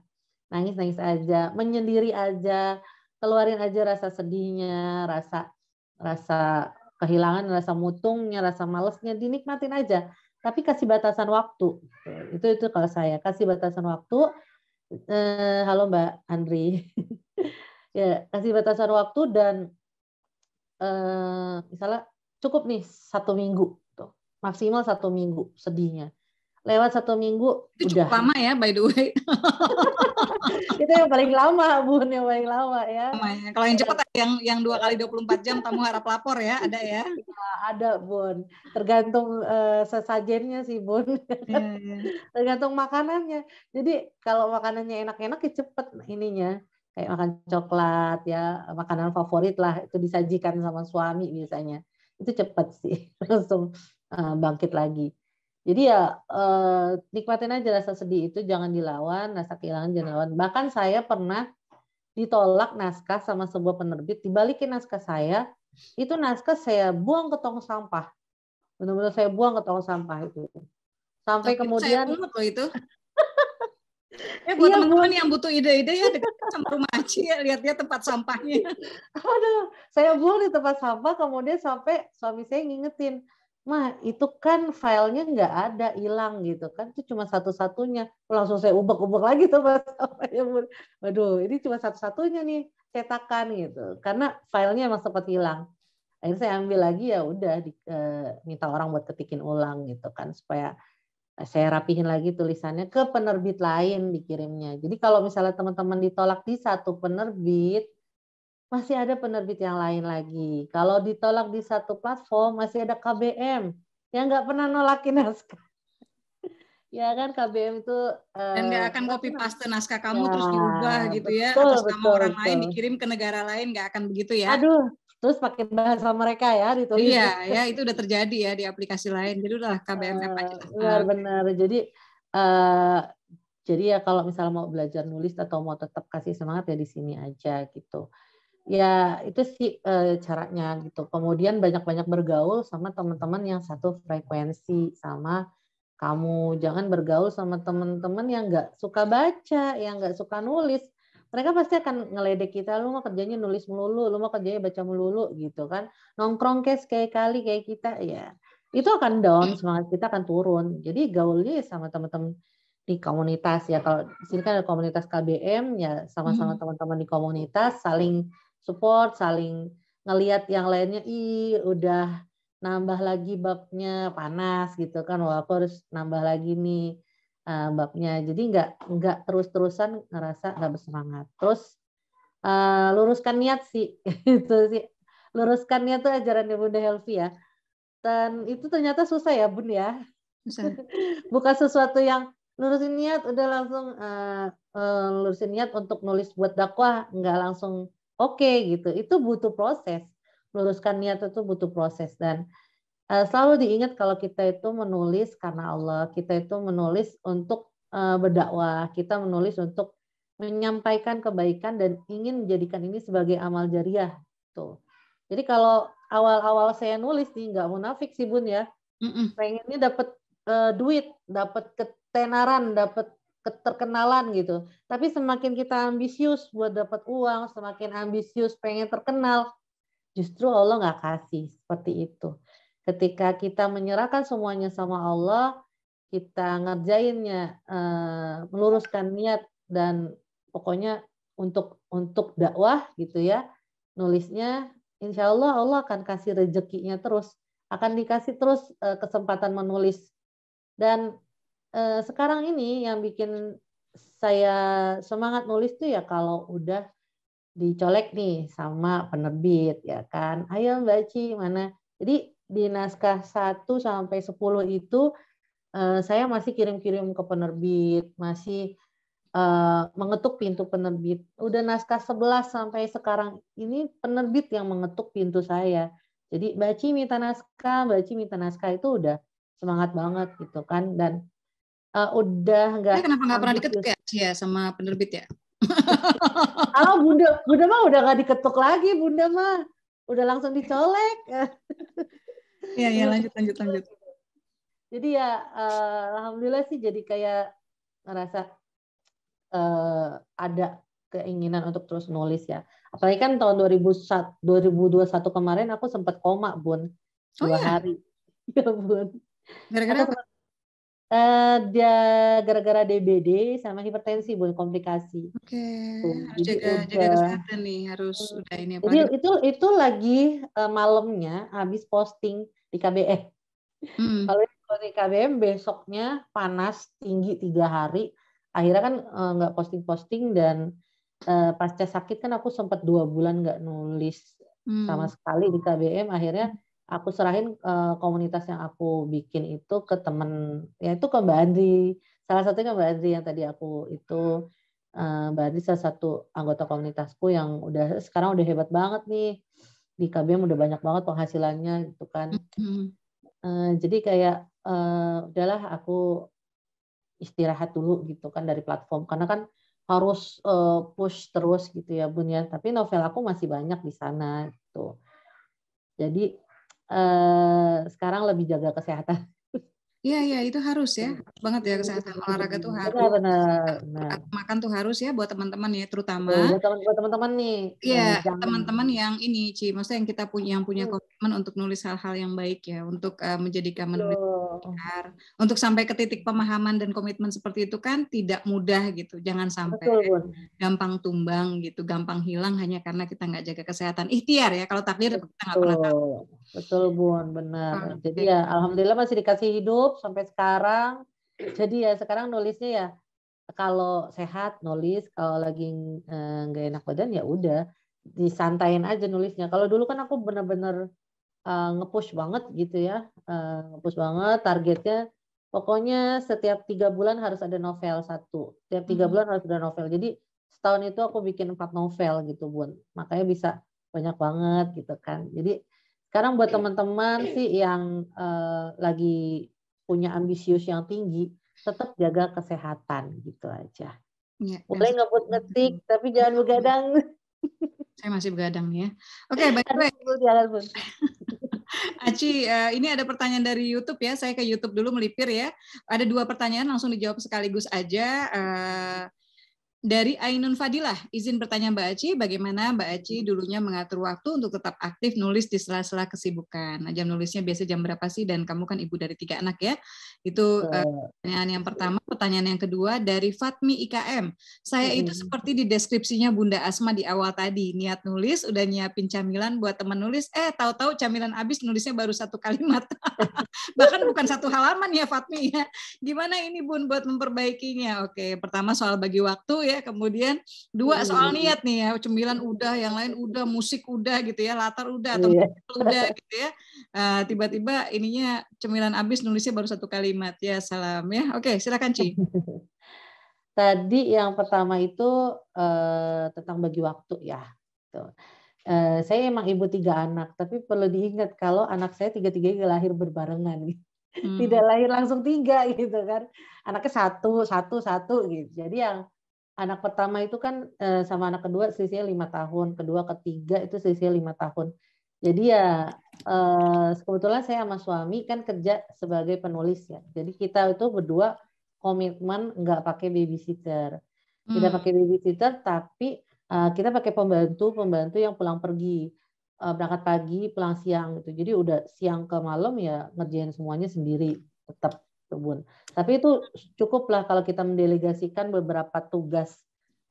Nangis-nangis aja, menyendiri aja, keluarin aja rasa sedihnya, rasa rasa kehilangan, rasa mutungnya, rasa malesnya, dinikmatin aja. Tapi kasih batasan waktu. Itu itu kalau saya kasih batasan waktu. Eh, halo Mbak Andri. ya kasih batasan waktu dan eh, misalnya cukup nih satu minggu tuh maksimal satu minggu sedihnya lewat satu minggu itu udah. cukup lama ya by the way itu yang paling lama bun yang paling lama ya ya. kalau yang cepat yang yang dua kali 24 jam tamu harap lapor ya ada ya, ya ada bun tergantung uh, sesajennya sih bun ya. tergantung makanannya jadi kalau makanannya enak-enak ya cepet ininya kayak makan coklat ya makanan favorit lah itu disajikan sama suami biasanya itu cepat sih langsung eh, bangkit lagi. Jadi ya eh, nikmatin aja rasa sedih itu jangan dilawan, rasa kehilangan jangan lawan Bahkan saya pernah ditolak naskah sama sebuah penerbit, dibalikin naskah saya, itu naskah saya buang ke tong sampah. Benar-benar saya buang ke tong sampah itu. Sampai Tapi kemudian itu. Eh buat iya, teman-teman yang butuh ide-ide ya dekat sama rumah Aci ya lihat dia tempat sampahnya. Aduh, saya buang di tempat sampah kemudian sampai suami saya ngingetin, mah itu kan filenya nggak ada hilang gitu kan itu cuma satu-satunya langsung saya ubek-ubek lagi tempat sampahnya aduh ini cuma satu-satunya nih cetakan gitu karena filenya emang sempat hilang akhirnya saya ambil lagi ya udah eh, minta orang buat ketikin ulang gitu kan supaya saya rapihin lagi tulisannya ke penerbit lain dikirimnya. Jadi kalau misalnya teman-teman ditolak di satu penerbit, masih ada penerbit yang lain lagi. Kalau ditolak di satu platform, masih ada KBM yang nggak pernah nolakin naskah. ya kan KBM itu eh, dan nggak akan copy paste naskah kamu ya, terus diubah gitu ya betul, atas nama betul, orang betul. lain dikirim ke negara lain nggak akan begitu ya aduh terus pakai bahasa mereka ya ditulis. Iya, gitu. ya itu udah terjadi ya di aplikasi lain. Jadi udah KBMF aja. benar, eh, iya, benar. Jadi uh, jadi ya kalau misalnya mau belajar nulis atau mau tetap kasih semangat ya di sini aja gitu. Ya itu sih uh, caranya gitu. Kemudian banyak-banyak bergaul sama teman-teman yang satu frekuensi sama kamu. Jangan bergaul sama teman-teman yang nggak suka baca, yang nggak suka nulis mereka pasti akan ngeledek kita lu mau kerjanya nulis melulu lu mau kerjanya baca melulu gitu kan nongkrong kes kayak kali kayak kita ya itu akan down hmm. semangat kita akan turun jadi gaulnya ya sama teman-teman di komunitas ya kalau di sini kan ada komunitas KBM ya sama-sama hmm. teman-teman di komunitas saling support saling ngelihat yang lainnya ih udah nambah lagi babnya panas gitu kan wah aku harus nambah lagi nih uh, babnya. Jadi nggak nggak terus-terusan ngerasa nggak bersemangat. Terus uh, luruskan niat sih, itu sih. Luruskan niat tuh ajarannya Bunda Helvi ya. Dan itu ternyata susah ya Bun ya. Susah. Bukan sesuatu yang lurusin niat udah langsung uh, uh, lurusin niat untuk nulis buat dakwah nggak langsung oke okay, gitu. Itu butuh proses. Luruskan niat itu butuh proses dan Eh, selalu diingat kalau kita itu menulis karena Allah, kita itu menulis untuk eh, berdakwah, kita menulis untuk menyampaikan kebaikan dan ingin menjadikan ini sebagai amal jariah. Tuh. Jadi kalau awal-awal saya nulis nih nggak munafik sih Bun ya. Mm-mm. Pengennya dapat uh, eh, duit, dapat ketenaran, dapat keterkenalan gitu. Tapi semakin kita ambisius buat dapat uang, semakin ambisius pengen terkenal, justru Allah nggak kasih seperti itu. Ketika kita menyerahkan semuanya sama Allah, kita ngerjainnya, eh, meluruskan niat dan pokoknya untuk untuk dakwah gitu ya, nulisnya, insya Allah Allah akan kasih rezekinya terus, akan dikasih terus eh, kesempatan menulis. Dan eh, sekarang ini yang bikin saya semangat nulis tuh ya kalau udah dicolek nih sama penerbit ya kan ayo mbak Ci mana jadi di naskah 1 sampai 10 itu eh, saya masih kirim-kirim ke penerbit, masih eh, mengetuk pintu penerbit. Udah naskah 11 sampai sekarang ini penerbit yang mengetuk pintu saya. Jadi baci minta naskah, baci minta naskah itu udah semangat banget gitu kan dan uh, udah nggak. Kenapa enggak pernah diketuk ya, ya sama penerbit ya? Kalau bunda, bunda mah udah enggak diketuk lagi, bunda mah udah langsung dicolek. Iya, iya, iya lanjut lanjut lanjut. Jadi ya uh, alhamdulillah sih jadi kayak ngerasa uh, ada keinginan untuk terus nulis ya. Apalagi kan tahun 2001, 2021 kemarin aku sempat koma, Bun. Dua oh, iya? hari. Ya, Bun. Gara-gara Eh, dia gara-gara DBD sama hipertensi boleh komplikasi. Oke. Okay. Gitu. Harus jadi jaga, jaga kesehatan nih harus hmm. udah ini apa? Jadi gitu. itu itu lagi uh, malamnya habis posting di KBM. Hmm. Kalau di KBM besoknya panas tinggi tiga hari. Akhirnya kan eh, nggak uh, posting-posting dan uh, pasca sakit kan aku sempat dua bulan nggak nulis hmm. sama sekali di KBM. Akhirnya hmm aku serahin eh, komunitas yang aku bikin itu ke temen ya itu ke Mbak Andri salah satunya Mbak Andri yang tadi aku itu eh, Mbak Andri salah satu anggota komunitasku yang udah sekarang udah hebat banget nih di KBM udah banyak banget penghasilannya gitu kan uh, jadi kayak uh, udahlah aku istirahat dulu gitu kan dari platform karena kan harus uh, push terus gitu ya Bun ya tapi novel aku masih banyak di sana gitu jadi Eh, sekarang lebih jaga kesehatan. Iya iya itu harus ya iya. banget ya kesehatan olahraga tuh harus. Benar, benar, Makan tuh harus ya buat teman-teman ya terutama. Iya, buat teman-teman nih. Iya teman-teman yang ini Ci, maksudnya yang kita punya yang punya hmm. komitmen untuk nulis hal-hal yang baik ya untuk uh, eh, menjadikan menulis benar. Untuk sampai ke titik pemahaman dan komitmen seperti itu kan tidak mudah gitu. Jangan sampai Betul, gampang tumbang gitu, gampang hilang hanya karena kita nggak jaga kesehatan. Ikhtiar ya kalau takdir kita nggak pernah tahu Betul Bun, benar. Ah, Jadi ya alhamdulillah masih dikasih hidup sampai sekarang. Jadi ya sekarang nulisnya ya kalau sehat nulis, kalau lagi eh, nggak eh, enak badan ya udah disantain aja nulisnya. Kalau dulu kan aku benar bener uh, ngepush banget gitu ya, uh, ngepush banget targetnya. Pokoknya setiap tiga bulan harus ada novel satu, setiap tiga hmm. bulan harus ada novel. Jadi setahun itu aku bikin empat novel gitu bun, makanya bisa banyak banget gitu kan. Jadi sekarang buat teman-teman sih yang uh, lagi punya ambisius yang tinggi, tetap jaga kesehatan gitu aja. Ya, Boleh ngebut ngetik, tapi jangan begadang. Saya masih begadang ya. Oke, okay, by Aci, eh, ini ada pertanyaan dari YouTube ya. Saya ke YouTube dulu melipir ya. Ada dua pertanyaan langsung dijawab sekaligus aja. Eh, dari Ainun Fadilah, izin bertanya Mbak Aci, bagaimana Mbak Aci dulunya mengatur waktu untuk tetap aktif nulis di sela-sela kesibukan? Nah, jam nulisnya biasa jam berapa sih? Dan kamu kan ibu dari tiga anak ya. Itu uh, pertanyaan yang pertama. Pertanyaan yang kedua dari Fatmi IKM. Saya itu seperti di deskripsinya Bunda Asma di awal tadi. Niat nulis, udah nyiapin camilan buat teman nulis. Eh, tahu-tahu camilan habis nulisnya baru satu kalimat. Bahkan bukan satu halaman ya Fatmi ya. Gimana ini Bun buat memperbaikinya? Oke, pertama soal bagi waktu ya ya. Kemudian dua hmm. soal niat nih ya, cemilan udah, yang lain udah, musik udah gitu ya, latar udah, iya. atau yeah. udah gitu ya. tiba eh, tiba-tiba ininya cemilan habis nulisnya baru satu kalimat ya salam ya. Oke, silakan Ci. Tadi yang pertama itu uh, tentang bagi waktu ya. Tuh. Gitu. Eh, uh, saya emang ibu tiga anak, tapi perlu diingat kalau anak saya tiga tiga lahir berbarengan. Gitu hmm. tidak lahir langsung tiga gitu kan anaknya satu satu satu gitu jadi yang anak pertama itu kan eh, sama anak kedua selisihnya lima tahun, kedua ketiga itu selisihnya lima tahun. Jadi ya eh, kebetulan saya sama suami kan kerja sebagai penulis ya. Jadi kita itu berdua komitmen nggak pakai babysitter, hmm. pakai babysitter, tapi eh, kita pakai pembantu pembantu yang pulang pergi berangkat pagi pulang siang gitu. Jadi udah siang ke malam ya ngerjain semuanya sendiri tetap kebun. Tapi itu cukuplah kalau kita mendelegasikan beberapa tugas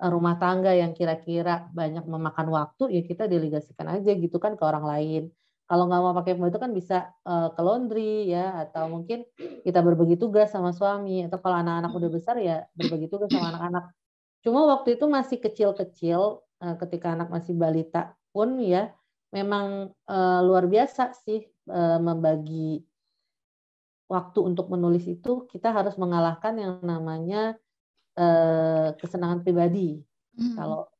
eh, rumah tangga yang kira-kira banyak memakan waktu, ya kita delegasikan aja gitu kan ke orang lain. Kalau nggak mau pakai pembantu kan bisa uh, ke laundry ya, atau mungkin kita berbagi tugas sama suami, atau kalau anak-anak udah besar ya berbagi tugas sama anak-anak. Cuma waktu itu masih kecil-kecil, uh, ketika anak masih balita pun ya, memang uh, luar biasa sih uh, membagi waktu untuk menulis itu kita harus mengalahkan yang namanya eh, kesenangan pribadi. Hmm. Kalau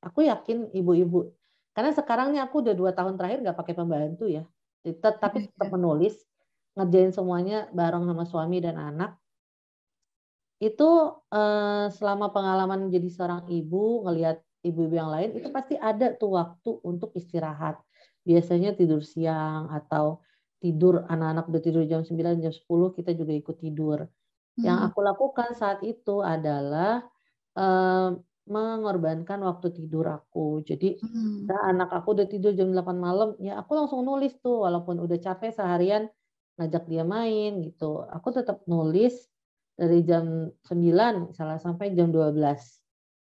aku yakin ibu-ibu, karena sekarang ini aku udah dua tahun terakhir nggak pakai pembantu ya, tetapi iya, tetap iya. menulis, ngerjain semuanya bareng sama suami dan anak. Itu eh, selama pengalaman jadi seorang ibu, ngelihat ibu-ibu yang lain, itu pasti ada tuh waktu untuk istirahat. Biasanya tidur siang atau tidur anak-anak udah tidur jam 9 jam 10 kita juga ikut tidur hmm. yang aku lakukan saat itu adalah uh, mengorbankan waktu tidur aku jadi hmm. Nah, anak aku udah tidur jam 8 malam ya aku langsung nulis tuh walaupun udah capek seharian ngajak dia main gitu aku tetap nulis dari jam 9 salah sampai jam 12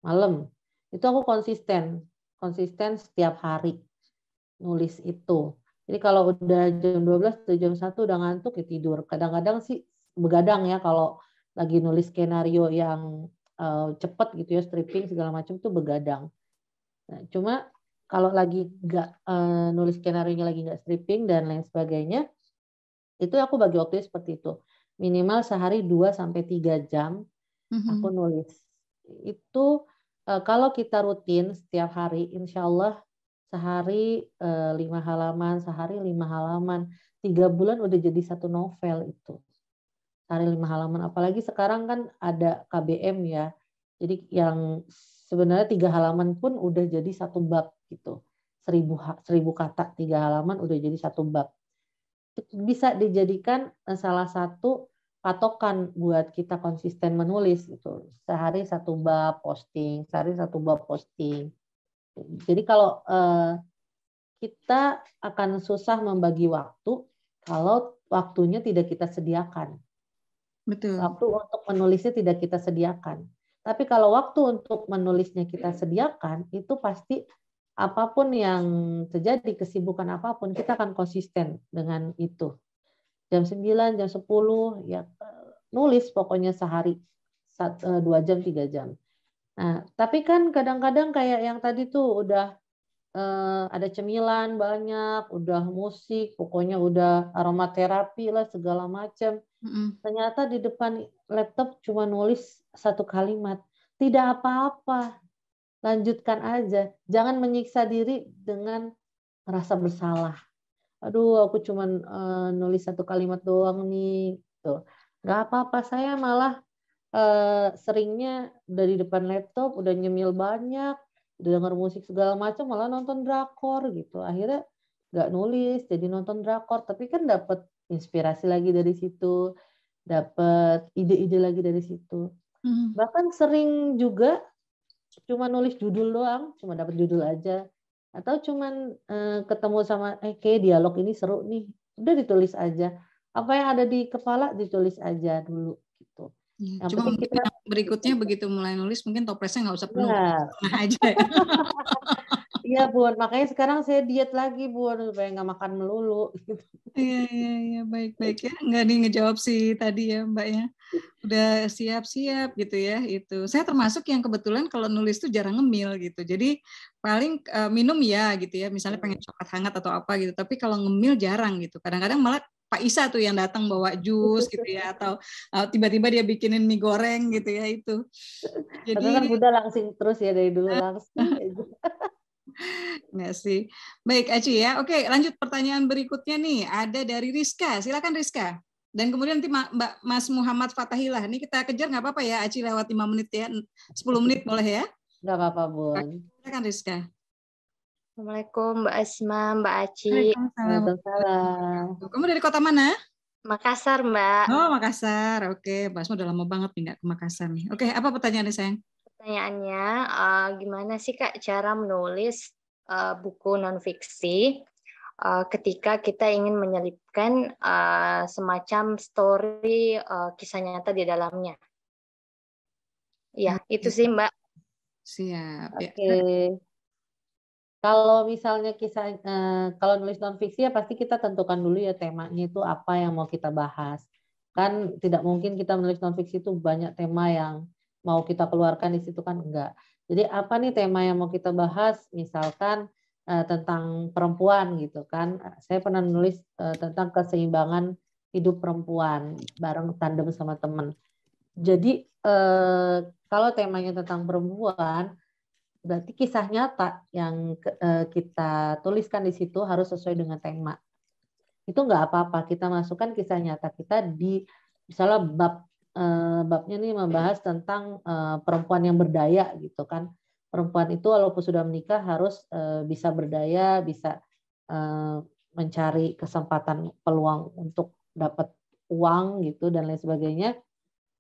malam itu aku konsisten konsisten setiap hari nulis itu jadi kalau udah jam 12 atau jam 1 udah ngantuk ya tidur. Kadang-kadang sih begadang ya kalau lagi nulis skenario yang uh, eh, cepat gitu ya stripping segala macam tuh begadang. Nah, cuma kalau lagi nggak uh, nulis skenario lagi nggak stripping dan lain sebagainya itu aku bagi waktunya seperti itu. Minimal sehari 2 sampai tiga jam mm-hmm. aku nulis. Itu uh, kalau kita rutin setiap hari insyaallah sehari eh, lima halaman, sehari lima halaman, tiga bulan udah jadi satu novel itu. Sehari lima halaman, apalagi sekarang kan ada KBM ya, jadi yang sebenarnya tiga halaman pun udah jadi satu bab gitu, seribu seribu kata tiga halaman udah jadi satu bab. Bisa dijadikan eh, salah satu patokan buat kita konsisten menulis itu. Sehari satu bab posting, sehari satu bab posting. Jadi kalau eh, kita akan susah membagi waktu kalau waktunya tidak kita sediakan. Betul. Waktu untuk menulisnya tidak kita sediakan. Tapi kalau waktu untuk menulisnya kita sediakan, itu pasti apapun yang terjadi, kesibukan apapun, kita akan konsisten dengan itu. Jam 9, jam 10, ya nulis pokoknya sehari. Eh, dua jam, tiga jam. Nah, tapi kan kadang-kadang kayak yang tadi tuh udah eh, ada cemilan banyak, udah musik, pokoknya udah aromaterapi lah segala macam. Mm-hmm. Ternyata di depan laptop cuma nulis satu kalimat, tidak apa-apa, lanjutkan aja. Jangan menyiksa diri dengan rasa bersalah. Aduh, aku cuma uh, eh, nulis satu kalimat doang nih. Tuh. Gitu. Gak apa-apa, saya malah Eh, seringnya dari depan laptop udah nyemil banyak udah denger musik segala macam malah nonton drakor gitu akhirnya nggak nulis jadi nonton drakor tapi kan dapat inspirasi lagi dari situ dapat ide-ide lagi dari situ hmm. bahkan sering juga cuma nulis judul doang cuma dapat judul aja atau cuman uh, ketemu sama eh kayak dialog ini seru nih udah ditulis aja apa yang ada di kepala ditulis aja dulu gitu Ya, yang cuma kita... berikutnya begitu mulai nulis mungkin toplesnya nggak usah penuh iya. nah. aja. Iya bun, makanya sekarang saya diet lagi bun supaya nggak makan melulu. Iya iya iya baik baik ya nggak nih ngejawab sih tadi ya mbak ya udah siap siap gitu ya itu. Saya termasuk yang kebetulan kalau nulis tuh jarang ngemil gitu. Jadi paling uh, minum ya gitu ya misalnya pengen hmm. coklat hangat atau apa gitu. Tapi kalau ngemil jarang gitu. Kadang-kadang malah Pak Isa tuh yang datang bawa jus gitu ya atau eh, tiba-tiba uh, dia bikinin mie goreng gitu ya itu. Jadi kan Bunda langsing terus ya dari dulu langsing. Gitu. Nggak sih. Baik Aci ya. Oke, lanjut pertanyaan berikutnya nih. Ada dari Rizka. Silakan Rizka. Dan kemudian nanti Mbak Mas Muhammad Fatahilah. Ini kita kejar nggak apa-apa ya Aci lewat 5 menit ya. 10 menit boleh ya? Nggak apa-apa, Bu. Silakan Rizka. Assalamualaikum Mbak Asma, Mbak Aci. Waalaikumsalam. Kamu dari kota mana? Makassar, Mbak. Oh, Makassar. Oke, Mbak Asma udah lama banget nih ke Makassar nih. Oke, apa pertanyaannya, sayang? Pertanyaannya, uh, gimana sih Kak cara menulis uh, buku non-fiksi uh, ketika kita ingin menyelipkan uh, semacam story uh, kisah nyata di dalamnya? Ya, itu sih, Mbak. Siap. Ya. Oke. Ya. Kalau misalnya kisah, eh, kalau nulis nonfiksi ya pasti kita tentukan dulu ya temanya itu apa yang mau kita bahas. Kan tidak mungkin kita menulis nonfiksi itu banyak tema yang mau kita keluarkan di situ kan enggak. Jadi apa nih tema yang mau kita bahas? Misalkan eh, tentang perempuan gitu kan. Saya pernah nulis eh, tentang keseimbangan hidup perempuan bareng tandem sama teman. Jadi eh, kalau temanya tentang perempuan, berarti kisah nyata yang eh, kita tuliskan di situ harus sesuai dengan tema. Itu nggak apa-apa, kita masukkan kisah nyata kita di misalnya bab eh, babnya ini membahas tentang eh, perempuan yang berdaya gitu kan. Perempuan itu walaupun sudah menikah harus bisa berdaya, bisa mencari kesempatan peluang untuk dapat uang gitu dan lain sebagainya.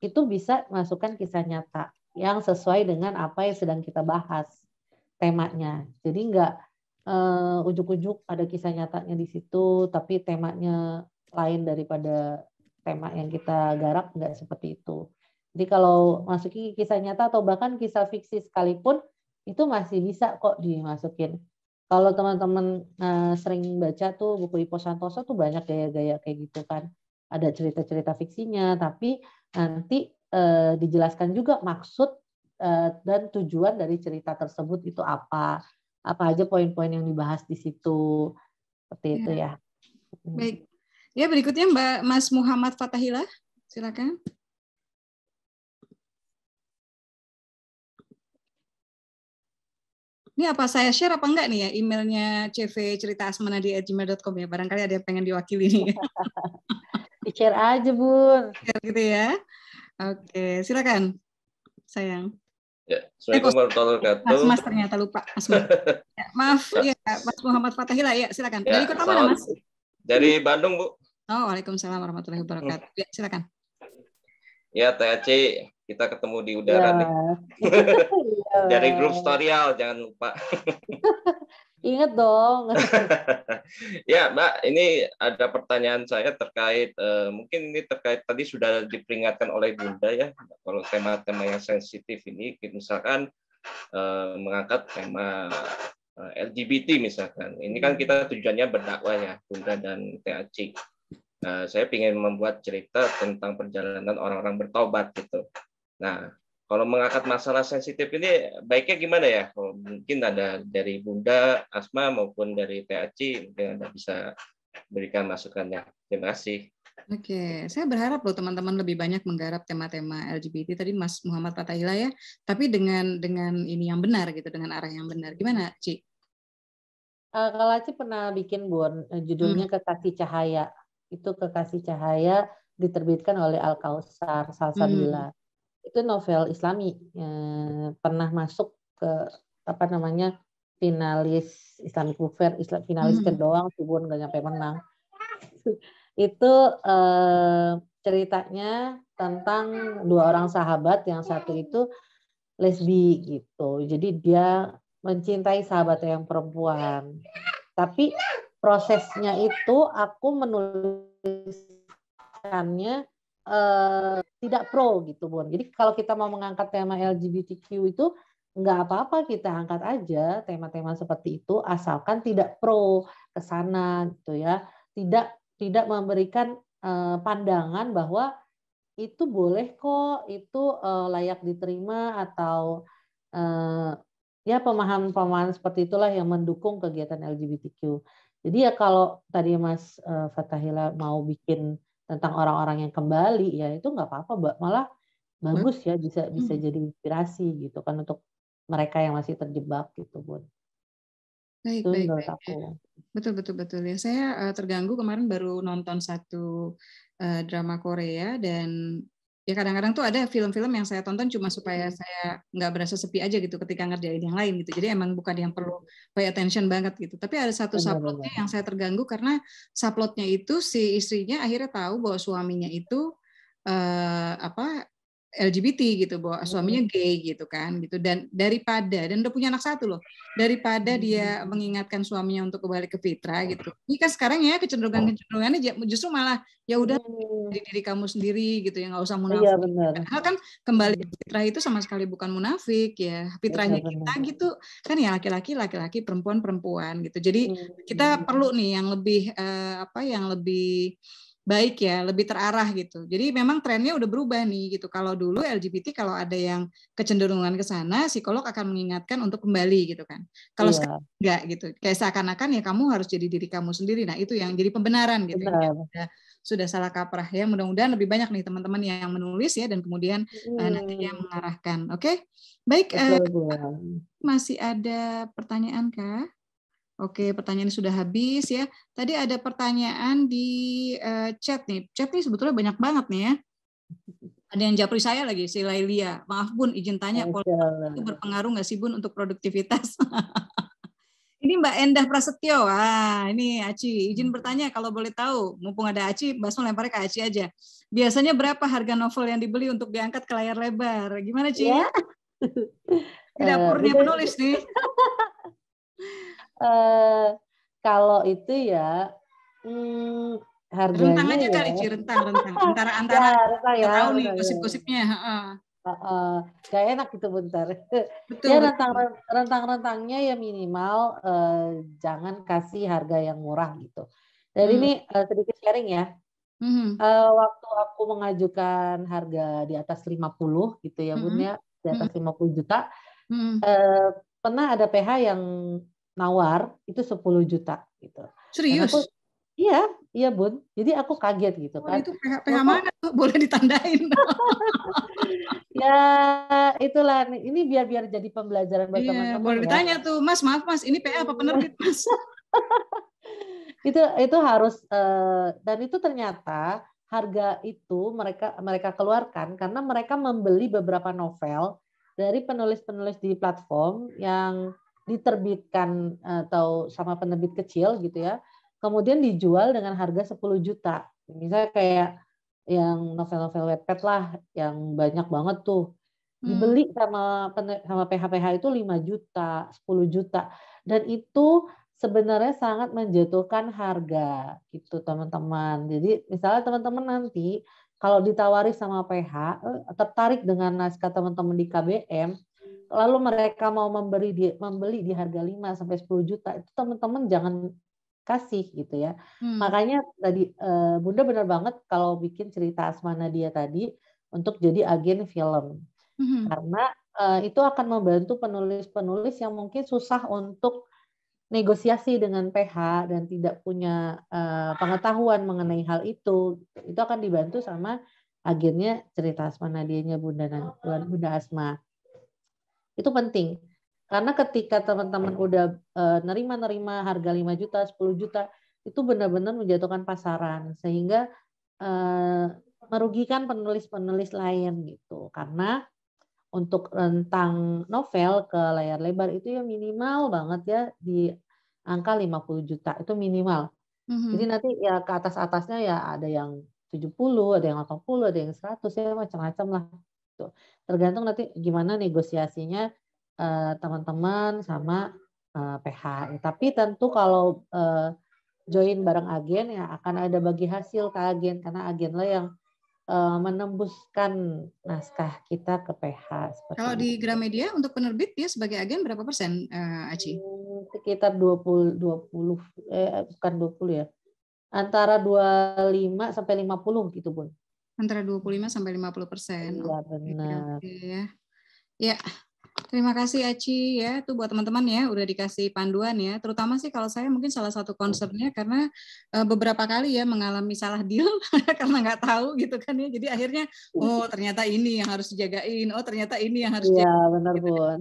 Itu bisa masukkan kisah nyata yang sesuai dengan apa yang sedang kita bahas temanya. Jadi nggak uh, ujuk-ujuk ada kisah nyatanya di situ, tapi temanya lain daripada tema yang kita garap nggak seperti itu. Jadi kalau masuki kisah nyata atau bahkan kisah fiksi sekalipun itu masih bisa kok dimasukin. Kalau teman-teman eh, sering baca tuh buku Ipo Santoso tuh banyak gaya-gaya kayak gitu kan. Ada cerita-cerita fiksinya, tapi nanti eh, dijelaskan juga maksud eh, dan tujuan dari cerita tersebut itu apa, apa aja poin-poin yang dibahas di situ, seperti ya. itu ya. Hmm. Baik, ya berikutnya Mbak Mas Muhammad Fatahila, silakan. Ini apa saya share apa enggak nih ya emailnya CV cerita asmana di gmail.com ya barangkali ada yang pengen diwakili nih. Ya. di share aja bun. Share gitu ya. Oke, silakan. Sayang. Ya, eh, Assalamualaikum warahmatullahi wabarakatuh. Mas, mas ternyata lupa. Mas ya, maaf, ya, Mas Muhammad Fatahila, ya silakan. Ya, dari kota mana, Mas? Dari Bandung, Bu. Oh, Waalaikumsalam warahmatullahi wabarakatuh. Ya, silakan. Ya, THC, kita ketemu di udara ya. nih. Iya. dari grup Storial, jangan lupa. Ingat dong. ya, Mbak, ini ada pertanyaan saya terkait eh, mungkin ini terkait tadi sudah diperingatkan oleh Bunda ya kalau tema-tema yang sensitif ini misalkan eh, mengangkat tema eh, LGBT misalkan. Ini kan kita tujuannya berdakwah ya, Bunda dan TAC. Nah, saya ingin membuat cerita tentang perjalanan orang-orang bertobat gitu. Nah, kalau mengangkat masalah sensitif ini baiknya gimana ya? Kalau mungkin ada dari Bunda Asma maupun dari TAC mungkin Anda bisa berikan masukannya. Terima kasih. Oke, saya berharap loh teman-teman lebih banyak menggarap tema-tema LGBT tadi Mas Muhammad Patahila ya, tapi dengan dengan ini yang benar gitu, dengan arah yang benar. Gimana, Ci? Uh, kalau Ci pernah bikin Bun, eh, judulnya hmm. Kekasih Cahaya. Itu Kekasih Cahaya diterbitkan oleh Al Kausar Salsabila. Hmm itu novel Islami eh, pernah masuk ke apa namanya finalis Islamic Book Fair Islam, finalis hmm. kedua Cibun gak nyampe menang itu eh, ceritanya tentang dua orang sahabat yang satu itu lesbi gitu jadi dia mencintai sahabat yang perempuan tapi prosesnya itu aku menuliskannya Eh, tidak pro gitu bun. Jadi kalau kita mau mengangkat tema LGBTQ itu nggak apa-apa kita angkat aja tema-tema seperti itu asalkan tidak pro ke sana gitu ya. Tidak tidak memberikan uh, pandangan bahwa itu boleh kok, itu uh, layak diterima atau uh, ya pemahaman-pemahaman seperti itulah yang mendukung kegiatan LGBTQ. Jadi ya kalau tadi Mas Fatahila mau bikin tentang orang-orang yang kembali ya itu nggak apa-apa mbak malah hmm. bagus ya bisa bisa hmm. jadi inspirasi gitu kan untuk mereka yang masih terjebak gitu bun baik itu baik, baik. betul betul betul ya saya uh, terganggu kemarin baru nonton satu uh, drama Korea dan ya kadang-kadang tuh ada film-film yang saya tonton cuma hmm. supaya saya nggak berasa sepi aja gitu ketika ngerjain yang lain gitu jadi emang bukan yang perlu pay attention banget gitu tapi ada satu subplotnya yang saya terganggu karena subplotnya itu si istrinya akhirnya tahu bahwa suaminya itu uh, apa LGBT gitu bahwa hmm. suaminya gay gitu kan gitu dan daripada dan udah punya anak satu loh daripada hmm. dia mengingatkan suaminya untuk kembali ke Fitra gitu ini kan sekarang ya kecenderungan kecenderungannya justru malah ya udah oh. di diri kamu sendiri gitu ya nggak usah iya, munafik iya, benar. kan kembali ke Fitra itu sama sekali bukan munafik ya fitrahnya iya, kita gitu kan ya laki-laki laki-laki perempuan perempuan gitu jadi hmm, kita iya. perlu nih yang lebih uh, apa yang lebih baik ya, lebih terarah gitu. Jadi memang trennya udah berubah nih gitu. Kalau dulu LGBT kalau ada yang kecenderungan ke sana, psikolog akan mengingatkan untuk kembali gitu kan. Kalau yeah. sekarang enggak gitu. Kayak seakan-akan ya kamu harus jadi diri kamu sendiri. Nah, itu yang jadi pembenaran gitu. Ya, sudah, sudah salah kaprah ya. Mudah-mudahan lebih banyak nih teman-teman yang menulis ya dan kemudian eh, hmm. uh, nantinya mengarahkan. Oke. Okay? Baik, uh, masih ada pertanyaan kah? Oke, pertanyaan sudah habis ya. Tadi ada pertanyaan di uh, chat nih. Chat nih sebetulnya banyak banget nih ya. Ada yang japri saya lagi, si Lailia. Maaf Bun, izin tanya, pola itu berpengaruh nggak sih Bun untuk produktivitas? ini Mbak Endah Prasetyo. Wah, ini Aci. Izin bertanya kalau boleh tahu, mumpung ada Aci, Basma lempar ke Aci aja. Biasanya berapa harga novel yang dibeli untuk diangkat ke layar lebar? Gimana, Ci? Ya. Di dapurnya eh, penulis nih. eh, kalau itu ya hmm, harganya rentang aja ya. kali sih rentang rentang antara antara ya, rentang ya, tahu nih ya. gosip-gosipnya uh. Uh, uh, gak enak gitu bentar betul, ya rentang rentang rentangnya ya minimal uh, jangan kasih harga yang murah gitu dari hmm. ini uh, sedikit sharing ya hmm. uh, waktu aku mengajukan harga di atas 50 gitu ya hmm. bun ya. di atas hmm. 50 juta hmm. Uh, pernah ada PH yang nawar itu 10 juta gitu. Serius? Aku, iya, iya Bun. Jadi aku kaget gitu oh, kan. Itu PH, PH mana tuh boleh ditandain. ya, itulah ini biar-biar jadi pembelajaran buat teman iya, teman-teman. Boleh ya. ditanya tuh, Mas, maaf Mas, ini PA apa penerbit, Mas? itu itu harus uh, dan itu ternyata harga itu mereka mereka keluarkan karena mereka membeli beberapa novel dari penulis-penulis di platform yang diterbitkan atau sama penerbit kecil gitu ya. Kemudian dijual dengan harga 10 juta. Misalnya kayak yang novel-novel webpad lah yang banyak banget tuh dibeli hmm. sama sama ph itu 5 juta, 10 juta dan itu sebenarnya sangat menjatuhkan harga gitu teman-teman. Jadi misalnya teman-teman nanti kalau ditawari sama PH eh, tertarik dengan naskah teman-teman di KBM, lalu mereka mau memberi di, membeli di harga 5 sampai 10 juta itu teman-teman jangan kasih gitu ya. Hmm. Makanya tadi uh, Bunda benar banget kalau bikin cerita Asmana dia tadi untuk jadi agen film. Hmm. Karena uh, itu akan membantu penulis-penulis yang mungkin susah untuk negosiasi dengan PH dan tidak punya uh, pengetahuan mengenai hal itu. Itu akan dibantu sama agennya cerita Asma nya Bunda Bunda Asma. Itu penting. Karena ketika teman-teman udah eh, nerima-nerima harga 5 juta, 10 juta, itu benar-benar menjatuhkan pasaran sehingga eh, merugikan penulis-penulis lain gitu. Karena untuk rentang novel ke layar lebar itu ya minimal banget ya di angka 50 juta itu minimal. Mm-hmm. Jadi nanti ya ke atas-atasnya ya ada yang 70, ada yang 80, ada yang 100 ya macam-macam lah gitu. Tergantung nanti gimana negosiasinya eh, teman-teman uh, sama uh, eh, PH. Ya, tapi tentu kalau uh, join bareng agen ya akan ada bagi hasil ke agen karena agen lah yang menembuskan naskah kita ke PH. Kalau di Gramedia untuk penerbit dia sebagai agen berapa persen, uh, Aci? Hmm, sekitar 20 20 eh bukan 20 ya. Antara 25 sampai 50 gitu, Bun antara 25 sampai 50 persen. Iya benar. Oke, okay, ya. Ya, Terima kasih Aci ya, itu buat teman-teman ya udah dikasih panduan ya. Terutama sih kalau saya mungkin salah satu concernnya karena eh, beberapa kali ya mengalami salah deal karena nggak tahu gitu kan ya. Jadi akhirnya oh ternyata ini yang harus dijagain, oh ternyata ini yang harus. Iya benar gitu. Kan. bun.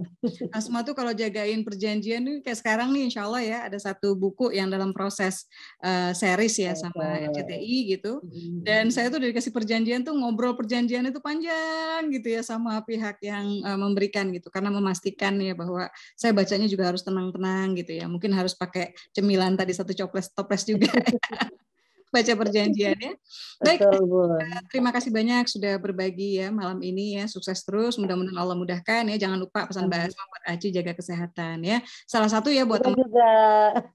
Asma nah, tuh kalau jagain perjanjian nih kayak sekarang nih Insya Allah ya ada satu buku yang dalam proses uh, series ya sama RCTI gitu. Hmm. Dan saya tuh dikasih perjanjian tuh ngobrol perjanjian itu panjang gitu ya sama pihak yang uh, memberikan gitu karena memastikan ya bahwa saya bacanya juga harus tenang-tenang gitu ya. Mungkin harus pakai cemilan tadi satu coples toples juga. baca perjanjiannya. Baik, eh, terima kasih banyak sudah berbagi ya malam ini ya. Sukses terus, mudah-mudahan Allah mudahkan ya. Jangan lupa pesan bahasa buat Aci jaga kesehatan ya. Salah satu ya buat teman juga.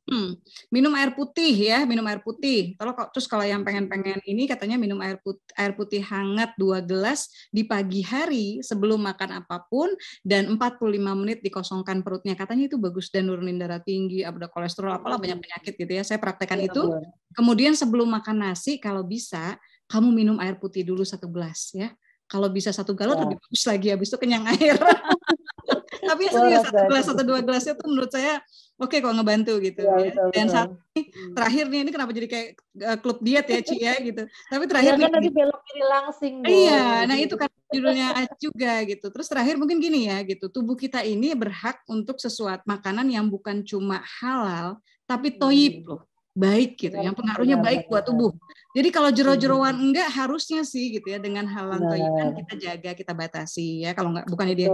Hmm, minum air putih ya, minum air putih. Kalau terus kalau yang pengen-pengen ini katanya minum air putih, air putih hangat dua gelas di pagi hari sebelum makan apapun dan 45 menit dikosongkan perutnya. Katanya itu bagus dan nurunin darah tinggi, ada kolesterol, apalah hmm. banyak penyakit gitu ya. Saya praktekkan ya, itu. Ya. Kemudian sebelum makan nasi kalau bisa kamu minum air putih dulu satu gelas ya. Kalau bisa satu galon oh. lebih bagus lagi habis itu kenyang air. Tapi ya serius satu gelas atau dua gelas itu menurut saya oke okay, kok ngebantu gitu. Ya, ya. Betul, Dan saat ini hmm. terakhir nih ini kenapa jadi kayak uh, klub diet ya Ci ya gitu. Tapi terakhir ya, kan tadi belok kiri langsing. Iya, nah gitu. itu kan judulnya juga gitu. Terus terakhir mungkin gini ya gitu. Tubuh kita ini berhak untuk sesuatu makanan yang bukan cuma halal tapi hmm. toyib loh baik gitu, iya, yang pengaruhnya baik buat tubuh. Jadi kalau jero-jeroan iya. enggak harusnya sih gitu ya dengan halal gitu kan kita jaga, kita batasi ya. Kalau enggak bukan dia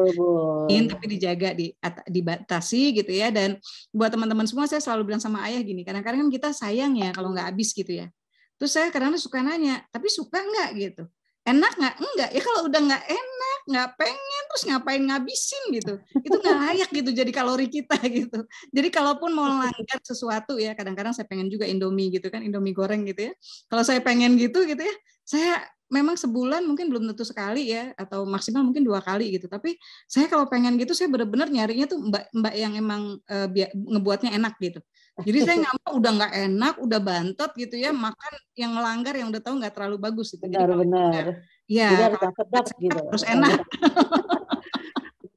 ingin tapi dijaga di dibatasi gitu ya. Dan buat teman-teman semua saya selalu bilang sama ayah gini, kadang-kadang kan kita sayang ya kalau enggak habis gitu ya. Terus saya kadang-kadang suka nanya, tapi suka enggak gitu enak nggak enggak ya kalau udah nggak enak nggak pengen terus ngapain ngabisin gitu itu nggak layak gitu jadi kalori kita gitu jadi kalaupun mau langgar sesuatu ya kadang-kadang saya pengen juga indomie gitu kan indomie goreng gitu ya kalau saya pengen gitu gitu ya saya memang sebulan mungkin belum tentu sekali ya atau maksimal mungkin dua kali gitu tapi saya kalau pengen gitu saya benar-benar nyarinya tuh mbak mbak yang emang e, ngebuatnya enak gitu jadi saya nggak mau udah nggak enak udah bantet gitu ya makan yang melanggar yang udah tahu nggak terlalu bagus gitu benar, jadi benar. ya jadi harus gitu. Terus enak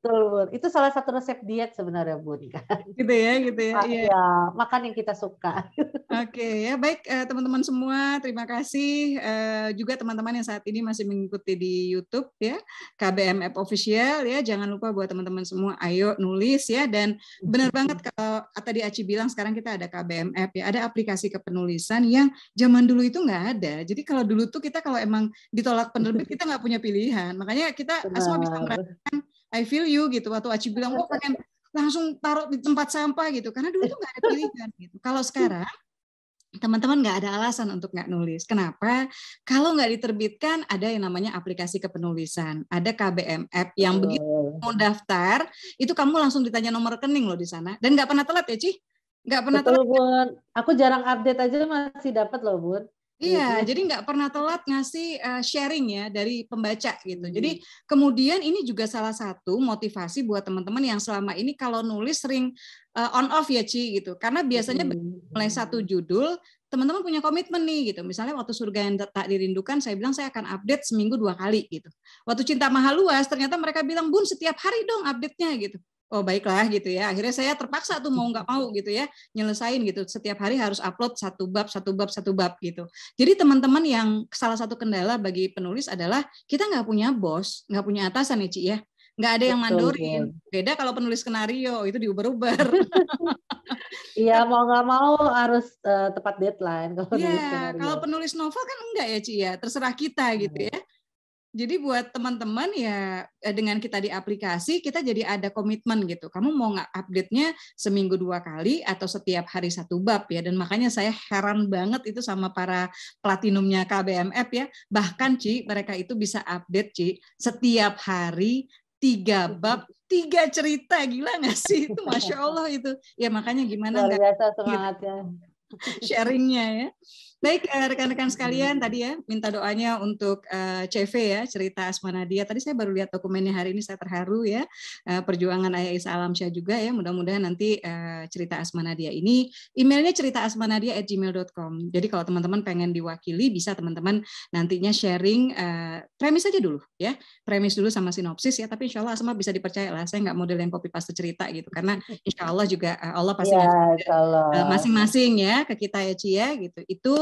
Betul, itu salah satu resep diet sebenarnya Bu Kan? Gitu ya, gitu ya. Iya. ya. Makan yang kita suka. Oke ya baik eh, teman-teman semua terima kasih eh, juga teman-teman yang saat ini masih mengikuti di YouTube ya KBM App Official ya jangan lupa buat teman-teman semua ayo nulis ya dan benar banget kalau tadi Aci bilang sekarang kita ada KBM App ya ada aplikasi kepenulisan yang zaman dulu itu nggak ada jadi kalau dulu tuh kita kalau emang ditolak penerbit kita nggak punya pilihan makanya kita benar. semua bisa merasakan I feel you gitu waktu Aci bilang oh pengen langsung taruh di tempat sampah gitu karena dulu tuh nggak ada pilihan gitu kalau sekarang teman-teman nggak ada alasan untuk nggak nulis. Kenapa? Kalau nggak diterbitkan, ada yang namanya aplikasi kepenulisan. Ada KBM app yang begitu mau daftar, itu kamu langsung ditanya nomor rekening loh di sana. Dan nggak pernah telat ya, Ci? Nggak pernah Betul, telat. Ya? Bun. Aku jarang update aja masih dapat loh, Bun. Iya, gitu. jadi nggak pernah telat ngasih uh, sharing ya dari pembaca gitu. Hmm. Jadi kemudian ini juga salah satu motivasi buat teman-teman yang selama ini kalau nulis sering uh, on off ya Ci gitu. Karena biasanya hmm. mulai satu judul teman-teman punya komitmen nih gitu. Misalnya waktu surga yang tak dirindukan, saya bilang saya akan update seminggu dua kali gitu. Waktu cinta mahal luas, ternyata mereka bilang bun setiap hari dong update-nya gitu oh baiklah gitu ya akhirnya saya terpaksa tuh mau nggak mau gitu ya nyelesain gitu setiap hari harus upload satu bab satu bab satu bab gitu jadi teman-teman yang salah satu kendala bagi penulis adalah kita nggak punya bos nggak punya atasan ya Ci ya nggak ada yang mandorin beda kalau penulis skenario itu diuber-uber iya mau nggak mau harus uh, tepat deadline kalau yeah, penulis kalau penulis novel kan enggak ya Ci ya terserah kita gitu iya. ya jadi buat teman-teman ya eh, dengan kita di aplikasi kita jadi ada komitmen gitu. Kamu mau nggak update-nya seminggu dua kali atau setiap hari satu bab ya. Dan makanya saya heran banget itu sama para platinumnya KBMF ya. Bahkan Ci mereka itu bisa update Ci setiap hari tiga bab tiga cerita gila nggak sih itu masya Allah itu ya makanya gimana luar biasa gitu? semangatnya sharingnya ya Baik eh, rekan-rekan hmm. sekalian tadi ya minta doanya untuk uh, eh, CV ya cerita Asma Nadia. Tadi saya baru lihat dokumennya hari ini saya terharu ya uh, perjuangan Ayah Isa Alamsyah juga ya. Mudah-mudahan nanti uh, cerita Asma Nadia ini emailnya cerita Asma Nadia at gmail.com. Jadi kalau teman-teman pengen diwakili bisa teman-teman nantinya sharing uh, premis aja dulu ya premis dulu sama sinopsis ya. Tapi insya Allah Asma bisa dipercaya lah. Saya nggak model yang copy paste cerita gitu karena insya Allah juga uh, Allah pasti masing ya, masing-masing uh, ya ke kita ya Cia ya, gitu. Itu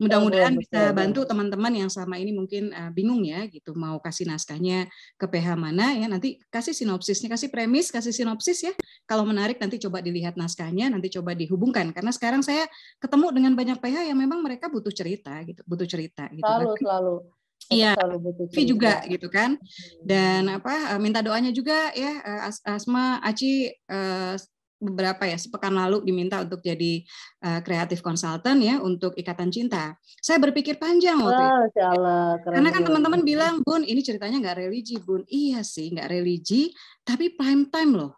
mudah-mudahan bisa bantu teman-teman yang selama ini mungkin uh, bingung ya gitu mau kasih naskahnya ke PH mana ya nanti kasih sinopsisnya kasih premis kasih sinopsis ya kalau menarik nanti coba dilihat naskahnya nanti coba dihubungkan karena sekarang saya ketemu dengan banyak PH yang memang mereka butuh cerita gitu butuh cerita gitu selalu Bahkan, selalu Iya, vi juga gitu kan. Hmm. Dan apa eh, minta doanya juga ya eh, Asma, Aci beberapa ya sepekan lalu diminta untuk jadi kreatif eh, uh, konsultan ya untuk Ikatan Cinta. Saya berpikir panjang waktu oh, Allah, Karena kan teman-teman bilang, "Bun, ini ceritanya nggak religi, Bun." Iya sih, nggak religi, tapi prime time loh.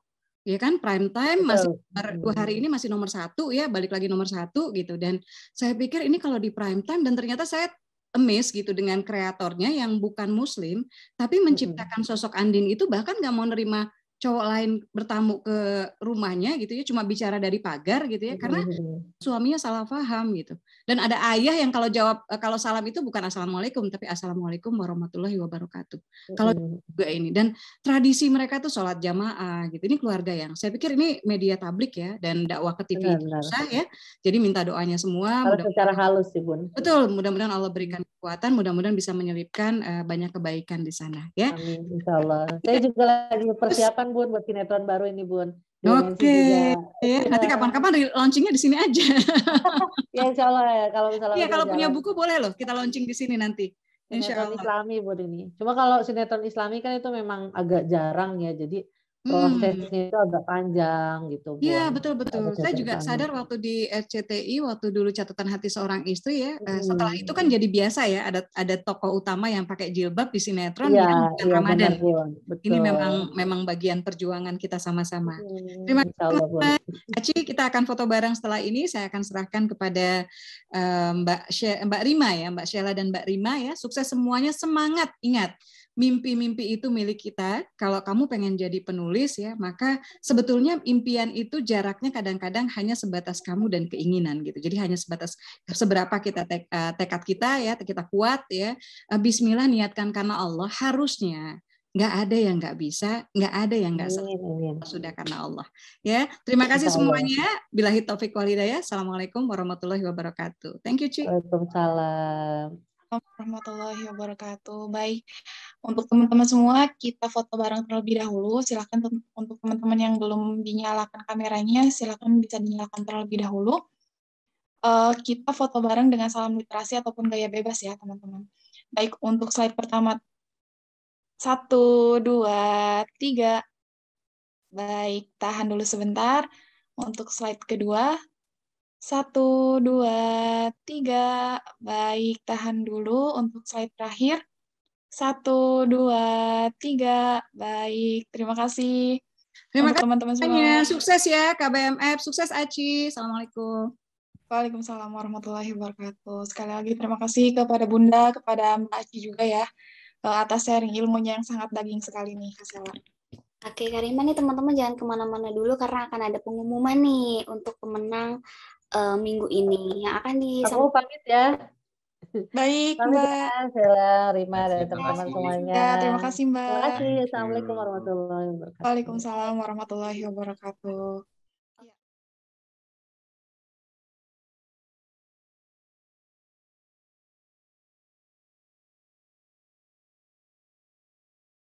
Ya kan prime time masih dua hari hmm. ini masih nomor satu ya balik lagi nomor satu gitu dan saya pikir ini kalau di prime time dan ternyata saya emis gitu dengan kreatornya yang bukan muslim tapi hmm. menciptakan sosok Andin itu bahkan nggak mau nerima cowok lain bertamu ke rumahnya gitu ya cuma bicara dari pagar gitu ya karena iya, iya, iya. suaminya salah paham gitu dan ada ayah yang kalau jawab eh, kalau salam itu bukan assalamualaikum tapi assalamualaikum warahmatullahi wabarakatuh kalau juga ini dan tradisi mereka tuh sholat jamaah gitu ini keluarga yang saya pikir ini media tablik ya dan dakwah ke TV benar, susah ya jadi minta doanya semua mudah secara halus sih bun betul mudah-mudahan Allah berikan kekuatan mudah-mudahan bisa menyelipkan eh, banyak kebaikan di sana ya Amin, Insya saya juga lagi persiapan kapan Bun buat sinetron baru ini Bun? Oke, okay. nanti kapan-kapan launchingnya di sini aja. ya insya Allah ya, kalau misalnya. Iya, kalau punya buku boleh loh, kita launching di sini nanti. Insya sinetron Allah. Islami buat ini. Cuma kalau sinetron Islami kan itu memang agak jarang ya, jadi prosesnya hmm. itu agak panjang gitu. Iya ya. betul betul. Saya juga sadar waktu di RCTI waktu dulu catatan hati seorang istri ya. Eh, hmm. Setelah itu kan jadi biasa ya ada ada tokoh utama yang pakai jilbab di sinetron ya, bukan ya, Ramadan. Benar, betul. Ini memang memang bagian perjuangan kita sama-sama. Hmm. Terima kasih Aci. Kita akan foto bareng setelah ini. Saya akan serahkan kepada eh, Mbak She Mbak Rima ya Mbak Sheila dan Mbak Rima ya. Sukses semuanya semangat ingat mimpi-mimpi itu milik kita. Kalau kamu pengen jadi penulis ya, maka sebetulnya impian itu jaraknya kadang-kadang hanya sebatas kamu dan keinginan gitu. Jadi hanya sebatas seberapa kita tek, uh, tekad kita ya, kita kuat ya. Uh, Bismillah niatkan karena Allah harusnya nggak ada yang nggak bisa, nggak ada yang nggak sudah karena Allah. Ya, terima kasih semuanya. Bila taufik walidaya. Assalamualaikum warahmatullahi wabarakatuh. Thank you, Cik. Waalaikumsalam warahmatullahi wabarakatuh. Baik, untuk teman-teman semua, kita foto bareng terlebih dahulu. Silakan untuk teman-teman yang belum dinyalakan kameranya, silakan bisa dinyalakan terlebih dahulu. Uh, kita foto bareng dengan salam literasi ataupun gaya bebas ya, teman-teman. Baik, untuk slide pertama. Satu, dua, tiga. Baik, tahan dulu sebentar. Untuk slide kedua, satu, dua, tiga. Baik, tahan dulu untuk slide terakhir. Satu, dua, tiga. Baik, terima kasih. Terima kasih teman-teman semua. Sukses ya KBMF, sukses Aci. Assalamualaikum. Waalaikumsalam warahmatullahi wabarakatuh. Sekali lagi terima kasih kepada Bunda, kepada Mbak Aci juga ya eh, atas sharing ilmunya yang sangat daging sekali nih Kasela. Oke Karima nih teman-teman jangan kemana-mana dulu karena akan ada pengumuman nih untuk pemenang uh, minggu ini yang akan di Aku pamit ya. Baik, Mbak. Selamat, ya, Rima dan teman-teman semuanya. Ya, terima kasih, Mbak. Terima kasih. Assalamualaikum warahmatullahi wabarakatuh. Waalaikumsalam warahmatullahi wabarakatuh.